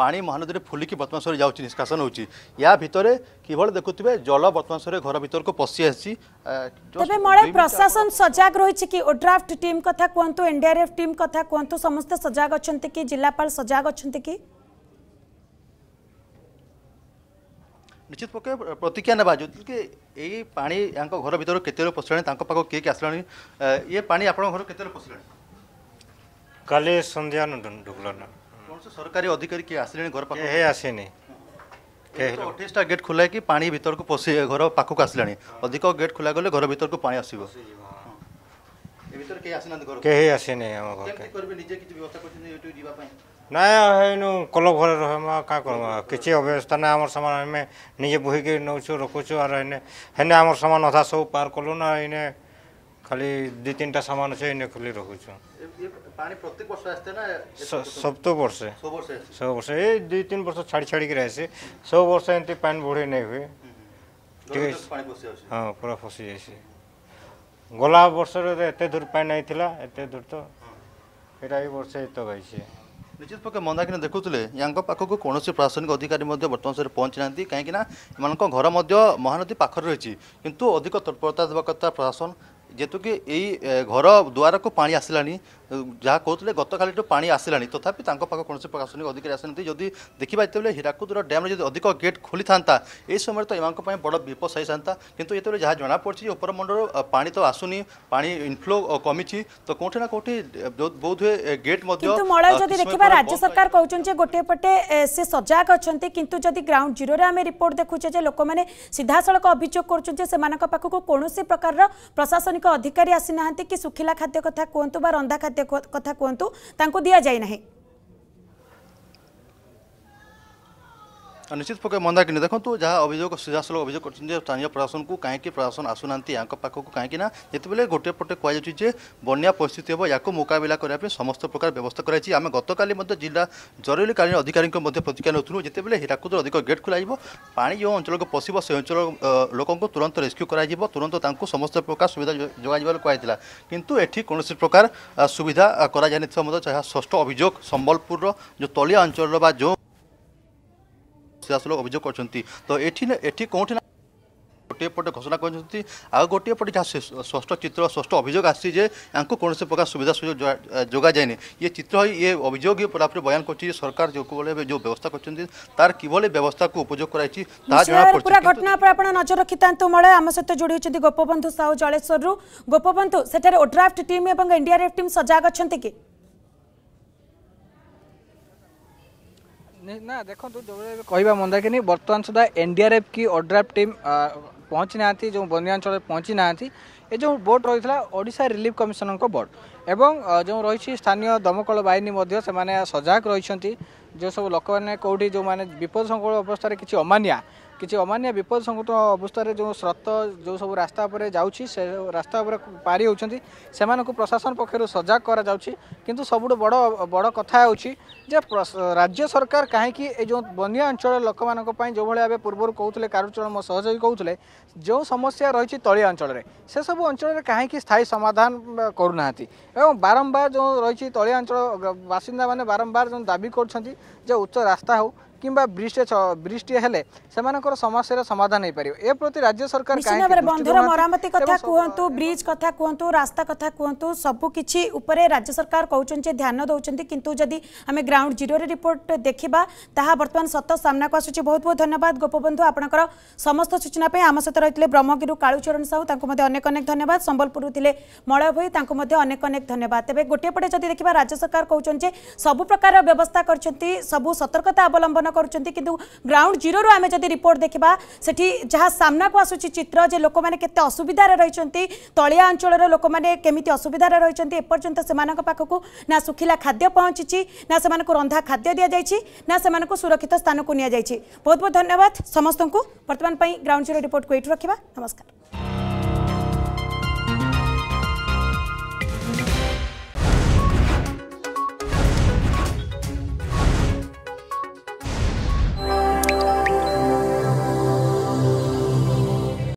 পানি মহানদীরে ফুলিকি বর্তমান সরে যাচ্ছে নিষ্কাশন হচ্ছে ইয়া ভিতরে কিভাবে দেখুবে জল বর্তমান সরে ঘর ভিতরক পশি আসছি তবে মনে প্রশাসন সজাগ রয়েছে কি ওড্রাফ্ট টিম কথা কুহতু এনডিআরএফ টিম কথা কুহতু সমস্ত সজাগ অনেক কি জেলাপাল সজাগ অনেক কি ନିଶ୍ଚିତ ପକ୍ଷେ ପ୍ରତିକ୍ରିୟା ନେବା ଯେଉଁଥିରେକି ଏଇ ପାଣି ୟାଙ୍କ ଘର ଭିତରୁ କେତେବେଳେ ପଶିଲାଣି ତାଙ୍କ ପାଖକୁ କିଏ କିଏ ଆସିଲାଣି ଇଏ ପାଣି ଆପଣଙ୍କ ଘର କେତେବେଳେ ପଶିଲାଣି କାଲି ସନ୍ଧ୍ୟା ଢୁକିଲାନ କୌଣସି ସରକାରୀ ଅଧିକାରୀ କିଏ ଆସିଲେଣି ଘର ପାଖକୁ ହେ ଆସିନି ଅଠେଇଶଟା ଗେଟ୍ ଖୋଲାଇକି ପାଣି ଭିତରକୁ ପଶି ଘର ପାଖକୁ ଆସିଲାଣି ଅଧିକ ଗେଟ୍ ଖୋଲା ଗଲେ ଘର ଭିତରକୁ ପାଣି ଆସିବ ଏ ଭିତରେ କେହି ଆସିନାହାନ୍ତି ଘର କେହି ଆସିନି ଆମ ଘର କରିବେ ନିଜେ କିଛି ବ୍ୟବସ୍ଥା କରିଛନ୍ତି ଯିବା ପାଇଁ ନାଇଁ ହେଇନୁ କଲ ଘରେ ରହମା କାଁ କର୍ମା କିଛି ଅବ୍ୟବସ୍ଥା ନାଇଁ ଆମର୍ ସାମାନ ଆମେ ନିଜେ ବୋହିକି ନେଉଛୁ ରଖୁଛୁ ଆର୍ ଏଇନେ ହେନେ ଆମର୍ ସାମାନ ଅଧା ସବୁ ପାର କଲୁ ନା ଏଇନେ ଖାଲି ଦୁଇ ତିନିଟା ସାମାନ ଅଛେ ଏଇନେ ଖାଲି ରଖୁଛୁ ସପ୍ତୁ ବର୍ଷେ ସବୁ ବର୍ଷେ ଏଇ ଦୁଇ ତିନି ବର୍ଷ ଛାଡ଼ି ଛାଡ଼ିକି ରହିସି ସବୁ ବର୍ଷ ଏମିତି ପାଣି ବୁଢ଼େଇ ନେଇ ହୁଏ ଟିକେ ହଁ ପୁରା ଫସି ଯାଇଛି ଗଲା ବର୍ଷରେ ଏତେ ଦୂର ପାଣି ନେଇଥିଲା ଏତେ ଦୂର ତ ଏଇଟା ଏଇ ବର୍ଷ ଏତ ଗାଇଛି ନିଶ୍ଚିତ ପକ୍ଷେ ମନ୍ଦାକିନୀ ଦେଖୁଥିଲେ ୟାଙ୍କ ପାଖକୁ କୌଣସି ପ୍ରଶାସନିକ ଅଧିକାରୀ ମଧ୍ୟ ବର୍ତ୍ତମାନ ସମୟରେ ପହଞ୍ଚି ନାହାନ୍ତି କାହିଁକିନା ଏମାନଙ୍କ ଘର ମଧ୍ୟ ମହାନଦୀ ପାଖରେ ରହିଛି କିନ୍ତୁ ଅଧିକ ତତ୍ପରତା ଦେବା କଥା ପ୍ରଶାସନ ଯେହେତୁକି ଏଇ ଘର ଦ୍ୱାରକୁ ପାଣି ଆସିଲାଣି ଯାହା କହୁଥିଲେ ଗତକାଲିଠୁ ପାଣି ଆସିଲାଣି ତଥାପି ତାଙ୍କ ପାଖ କୌଣସି ପ୍ରଶାସନିକ ଅଧିକାରୀ ଆସିନାହାନ୍ତି ଯଦି ଦେଖିବା ଯେତେବେଳେ ହୀରାକୁଦର ଡ୍ୟାମ୍ରେ ଯଦି ଅଧିକ ଗେଟ୍ ଖୋଲିଥାନ୍ତା ଏହି ସମୟରେ ତ ଏମାନଙ୍କ ପାଇଁ ବଡ଼ ବିପଦ ସାଇଥାନ୍ତା କିନ୍ତୁ ଯେତେବେଳେ ଯାହା ଜଣାପଡ଼ିଛି ଯେ ଉପରମଣ୍ଡଳରୁ ପାଣି ତ ଆସୁନି ପାଣି ଇନଫ୍ଲୋ କମିଛି ତ କୋଉଠି ନା କୋଉଠି ବୋଧ ହୁଏ ଗେଟ୍ ମଧ୍ୟ ଯଦି ଦେଖିବା ରାଜ୍ୟ ସରକାର କହୁଛନ୍ତି ଯେ ଗୋଟିଏ ପଟେ ସେ ସଜାଗ ଅଛନ୍ତି କିନ୍ତୁ ଯଦି ଗ୍ରାଉଣ୍ଡ ଜିରୋରେ ଆମେ ରିପୋର୍ଟ ଦେଖୁଛେ ଯେ ଲୋକମାନେ ସିଧାସଳଖ ଅଭିଯୋଗ କରୁଛନ୍ତି ସେମାନଙ୍କ ପାଖକୁ କୌଣସି ପ୍ରକାରର ପ୍ରଶାସନିକ ଆଧୁନିକ ଅଧିକାରୀ ଆସିନାହାନ୍ତି କି ଶୁଖିଲା ଖାଦ୍ୟ କଥା କୁହନ୍ତୁ ବା ରନ୍ଧା ଖାଦ୍ୟ କଥା କୁହନ୍ତୁ ତାଙ୍କୁ ଦିଆଯାଇ ନାହିଁ ନିଶ୍ଚିତ ପକ୍ଷେ ମନ୍ଦାକିନୀ ଦେଖନ୍ତୁ ଯାହା ଅଭିଯୋଗ ସିଧାସଳଖ ଅଭିଯୋଗ କରିଛନ୍ତି ଯେ ସ୍ଥାନୀୟ ପ୍ରଶାସନକୁ କାହିଁକି ପ୍ରଶାସନ ଆସୁନାହାନ୍ତି ୟାଙ୍କ ପାଖକୁ କାହିଁକି ନା ଯେତେବେଳେ ଗୋଟିଏ ପଟେ କୁହାଯାଉଛି ଯେ ବନ୍ୟା ପରିସ୍ଥିତି ହେବ ୟାକୁ ମୁକାବିଲା କରିବା ପାଇଁ ସମସ୍ତ ପ୍ରକାର ବ୍ୟବସ୍ଥା କରାଯାଇଛି ଆମେ ଗତକାଲି ମଧ୍ୟ ଜିଲ୍ଲା ଜରୁରୀକାଳୀନ ଅଧିକାରୀଙ୍କ ମଧ୍ୟ ପ୍ରତିକ୍ରିୟା ନେଉଥିଲୁ ଯେତେବେଳେ ହୀରାକୁଦର ଅଧିକ ଗେଟ୍ ଖୋଲାଯିବ ପାଣି ଯେଉଁ ଅଞ୍ଚଳକୁ ପଶିବ ସେ ଅଞ୍ଚଳ ଲୋକଙ୍କୁ ତୁରନ୍ତ ରେସ୍କ୍ୟୁ କରାଯିବ ତୁରନ୍ତ ତାଙ୍କୁ ସମସ୍ତ ପ୍ରକାର ସୁବିଧା ଯୋଗାଯିବାକୁ କୁହାଯାଇଥିଲା କିନ୍ତୁ ଏଠି କୌଣସି ପ୍ରକାର ସୁବିଧା କରାଯାଇନଥିବା ମଧ୍ୟ ଯାହା ଷଷ୍ଠ ଅଭିଯୋଗ ସମ୍ବଲପୁରର ଯେଉଁ ତଳିଆ ଅଞ୍ଚଳର ବା ଯେଉଁ ସିଧାସଳଖ ଅଭିଯୋଗ କରିଛନ୍ତି ତ ଏଠି ଏଠି କେଉଁଠି ନା ଗୋଟିଏ ପଟେ ଘୋଷଣା କରିଛନ୍ତି ଆଉ ଗୋଟିଏ ପଟେ ଯାହା ସ୍ପଷ୍ଟ ଚିତ୍ର ସ୍ପଷ୍ଟ ଅଭିଯୋଗ ଆସିଛି ଯେ ୟାଙ୍କୁ କୌଣସି ପ୍ରକାର ସୁବିଧା ସୁଯୋଗ ଯୋଗାଯାଏନି ଇଏ ଚିତ୍ର ହୋଇ ଇଏ ଅଭିଯୋଗ ହିଁ ପୁରାପୁରି ବୟାନ କରୁଛି ଯେ ସରକାର ଯେଉଁ ଯେଉଁ ବ୍ୟବସ୍ଥା କରିଛନ୍ତି ତାର କିଭଳି ବ୍ୟବସ୍ଥାକୁ ଉପଯୋଗ କରାଯାଇଛି ତାହା ଜଣାପଡ଼ୁଛି ପୁରା ଘଟଣା ଉପରେ ଆପଣ ନଜର ରଖିଥାନ୍ତୁ ମଳୟ ଆମ ସହିତ ଯୋଡ଼ି ହୋଇଛନ୍ତି ଗୋପବନ୍ଧୁ ସାହୁ ଜଳେଶ୍ୱରରୁ ଗୋପବନ୍ଧୁ ସେଠାରେ ଓଡ୍ରାଫ୍ଟ ଟିମ୍ ଏବଂ ଏନ୍ଡିଆର୍ଏଫ୍ ଟିମ୍ ସଜାଗ ଅଛନ୍ତି କି ନା ଦେଖନ୍ତୁ ଯେଉଁଭଳି କହିବା ମନ୍ଦାକିନୀ ବର୍ତ୍ତମାନ ସୁଦ୍ଧା ଏନ୍ଡିଆର୍ଏଫ୍ କି ଓଡ୍ରାଫ୍ ଟିମ୍ ପହଞ୍ଚି ନାହାନ୍ତି ଯେଉଁ ବନ୍ୟାଞ୍ଚଳରେ ପହଞ୍ଚି ନାହାନ୍ତି ଏ ଯେଉଁ ବୋଟ୍ ରହିଥିଲା ଓଡ଼ିଶା ରିଲିଫ୍ କମିଶନଙ୍କ ବୋଟ୍ ଏବଂ ଯେଉଁ ରହିଛି ସ୍ଥାନୀୟ ଦମକଳ ବାହିନୀ ମଧ୍ୟ ସେମାନେ ସଜାଗ ରହିଛନ୍ତି ଯେଉଁ ସବୁ ଲୋକମାନେ କେଉଁଠି ଯେଉଁମାନେ ବିପଦ ସଂକୁଳ ଅବସ୍ଥାରେ କିଛି ଅମାନିଆ କିଛି ଅମାନ୍ୟ ବିପଦ ସଂକଟ ଅବସ୍ଥାରେ ଯେଉଁ ସ୍ରୋତ ଯେଉଁ ସବୁ ରାସ୍ତା ଉପରେ ଯାଉଛି ସେ ରାସ୍ତା ଉପରେ ପାରି ହେଉଛନ୍ତି ସେମାନଙ୍କୁ ପ୍ରଶାସନ ପକ୍ଷରୁ ସଜାଗ କରାଯାଉଛି କିନ୍ତୁ ସବୁଠୁ ବଡ଼ ବଡ଼ କଥା ହେଉଛି ଯେ ରାଜ୍ୟ ସରକାର କାହିଁକି ଏ ଯେଉଁ ବନ୍ୟା ଅଞ୍ଚଳର ଲୋକମାନଙ୍କ ପାଇଁ ଯେଉଁଭଳି ଭାବେ ପୂର୍ବରୁ କହୁଥିଲେ କାରୁଚରଣ ମୋ ସହଯୋଗୀ କହୁଥିଲେ ଯେଉଁ ସମସ୍ୟା ରହିଛି ତଳିଆ ଅଞ୍ଚଳରେ ସେସବୁ ଅଞ୍ଚଳରେ କାହିଁକି ସ୍ଥାୟୀ ସମାଧାନ କରୁନାହାନ୍ତି ଏବଂ ବାରମ୍ବାର ଯେଉଁ ରହିଛି ତଳିଆ ଅଞ୍ଚଳ ବାସିନ୍ଦାମାନେ ବାରମ୍ବାର ଯେଉଁ ଦାବି କରୁଛନ୍ତି ଯେ ଉଚ୍ଚ ରାସ୍ତା ହେଉ किंबा राज्य सरकार काय के रास्ता कथा कोहंतु सब किछि ऊपर राज्य सरकार कहउचन सामना बहुत बहुत धन्यवाद गोपबंधु आपनकर समस्त सूचना पे आम सत रहितले साहू धन्यवाद संबलपुर थिले मळय भई धन्यवाद तबे गोटे पडे राज्य सरकार कहउचन जे सब प्रकार व्यवस्था करचन्ति सब सतर्कता अवलंबन ଆକଳନ କରୁଛନ୍ତି କିନ୍ତୁ ଗ୍ରାଉଣ୍ଡ ଜିରୋରୁ ଆମେ ଯଦି ରିପୋର୍ଟ ଦେଖିବା ସେଠି ଯାହା ସାମ୍ନାକୁ ଆସୁଛି ଚିତ୍ର ଯେ ଲୋକମାନେ କେତେ ଅସୁବିଧାରେ ରହିଛନ୍ତି ତଳିଆ ଅଞ୍ଚଳର ଲୋକମାନେ କେମିତି ଅସୁବିଧାରେ ରହିଛନ୍ତି ଏପର୍ଯ୍ୟନ୍ତ ସେମାନଙ୍କ ପାଖକୁ ନା ଶୁଖିଲା ଖାଦ୍ୟ ପହଞ୍ଚିଛି ନା ସେମାନଙ୍କୁ ରନ୍ଧା ଖାଦ୍ୟ ଦିଆଯାଇଛି ନା ସେମାନଙ୍କୁ ସୁରକ୍ଷିତ ସ୍ଥାନକୁ ନିଆଯାଇଛି ବହୁତ ବହୁତ ଧନ୍ୟବାଦ ସମସ୍ତଙ୍କୁ ବର୍ତ୍ତମାନ ପାଇଁ ଗ୍ରାଉଣ୍ଡ ଜିରୋ ରିପୋର୍ଟକୁ ଏଇଠି ରଖିବା ନମସ୍କାର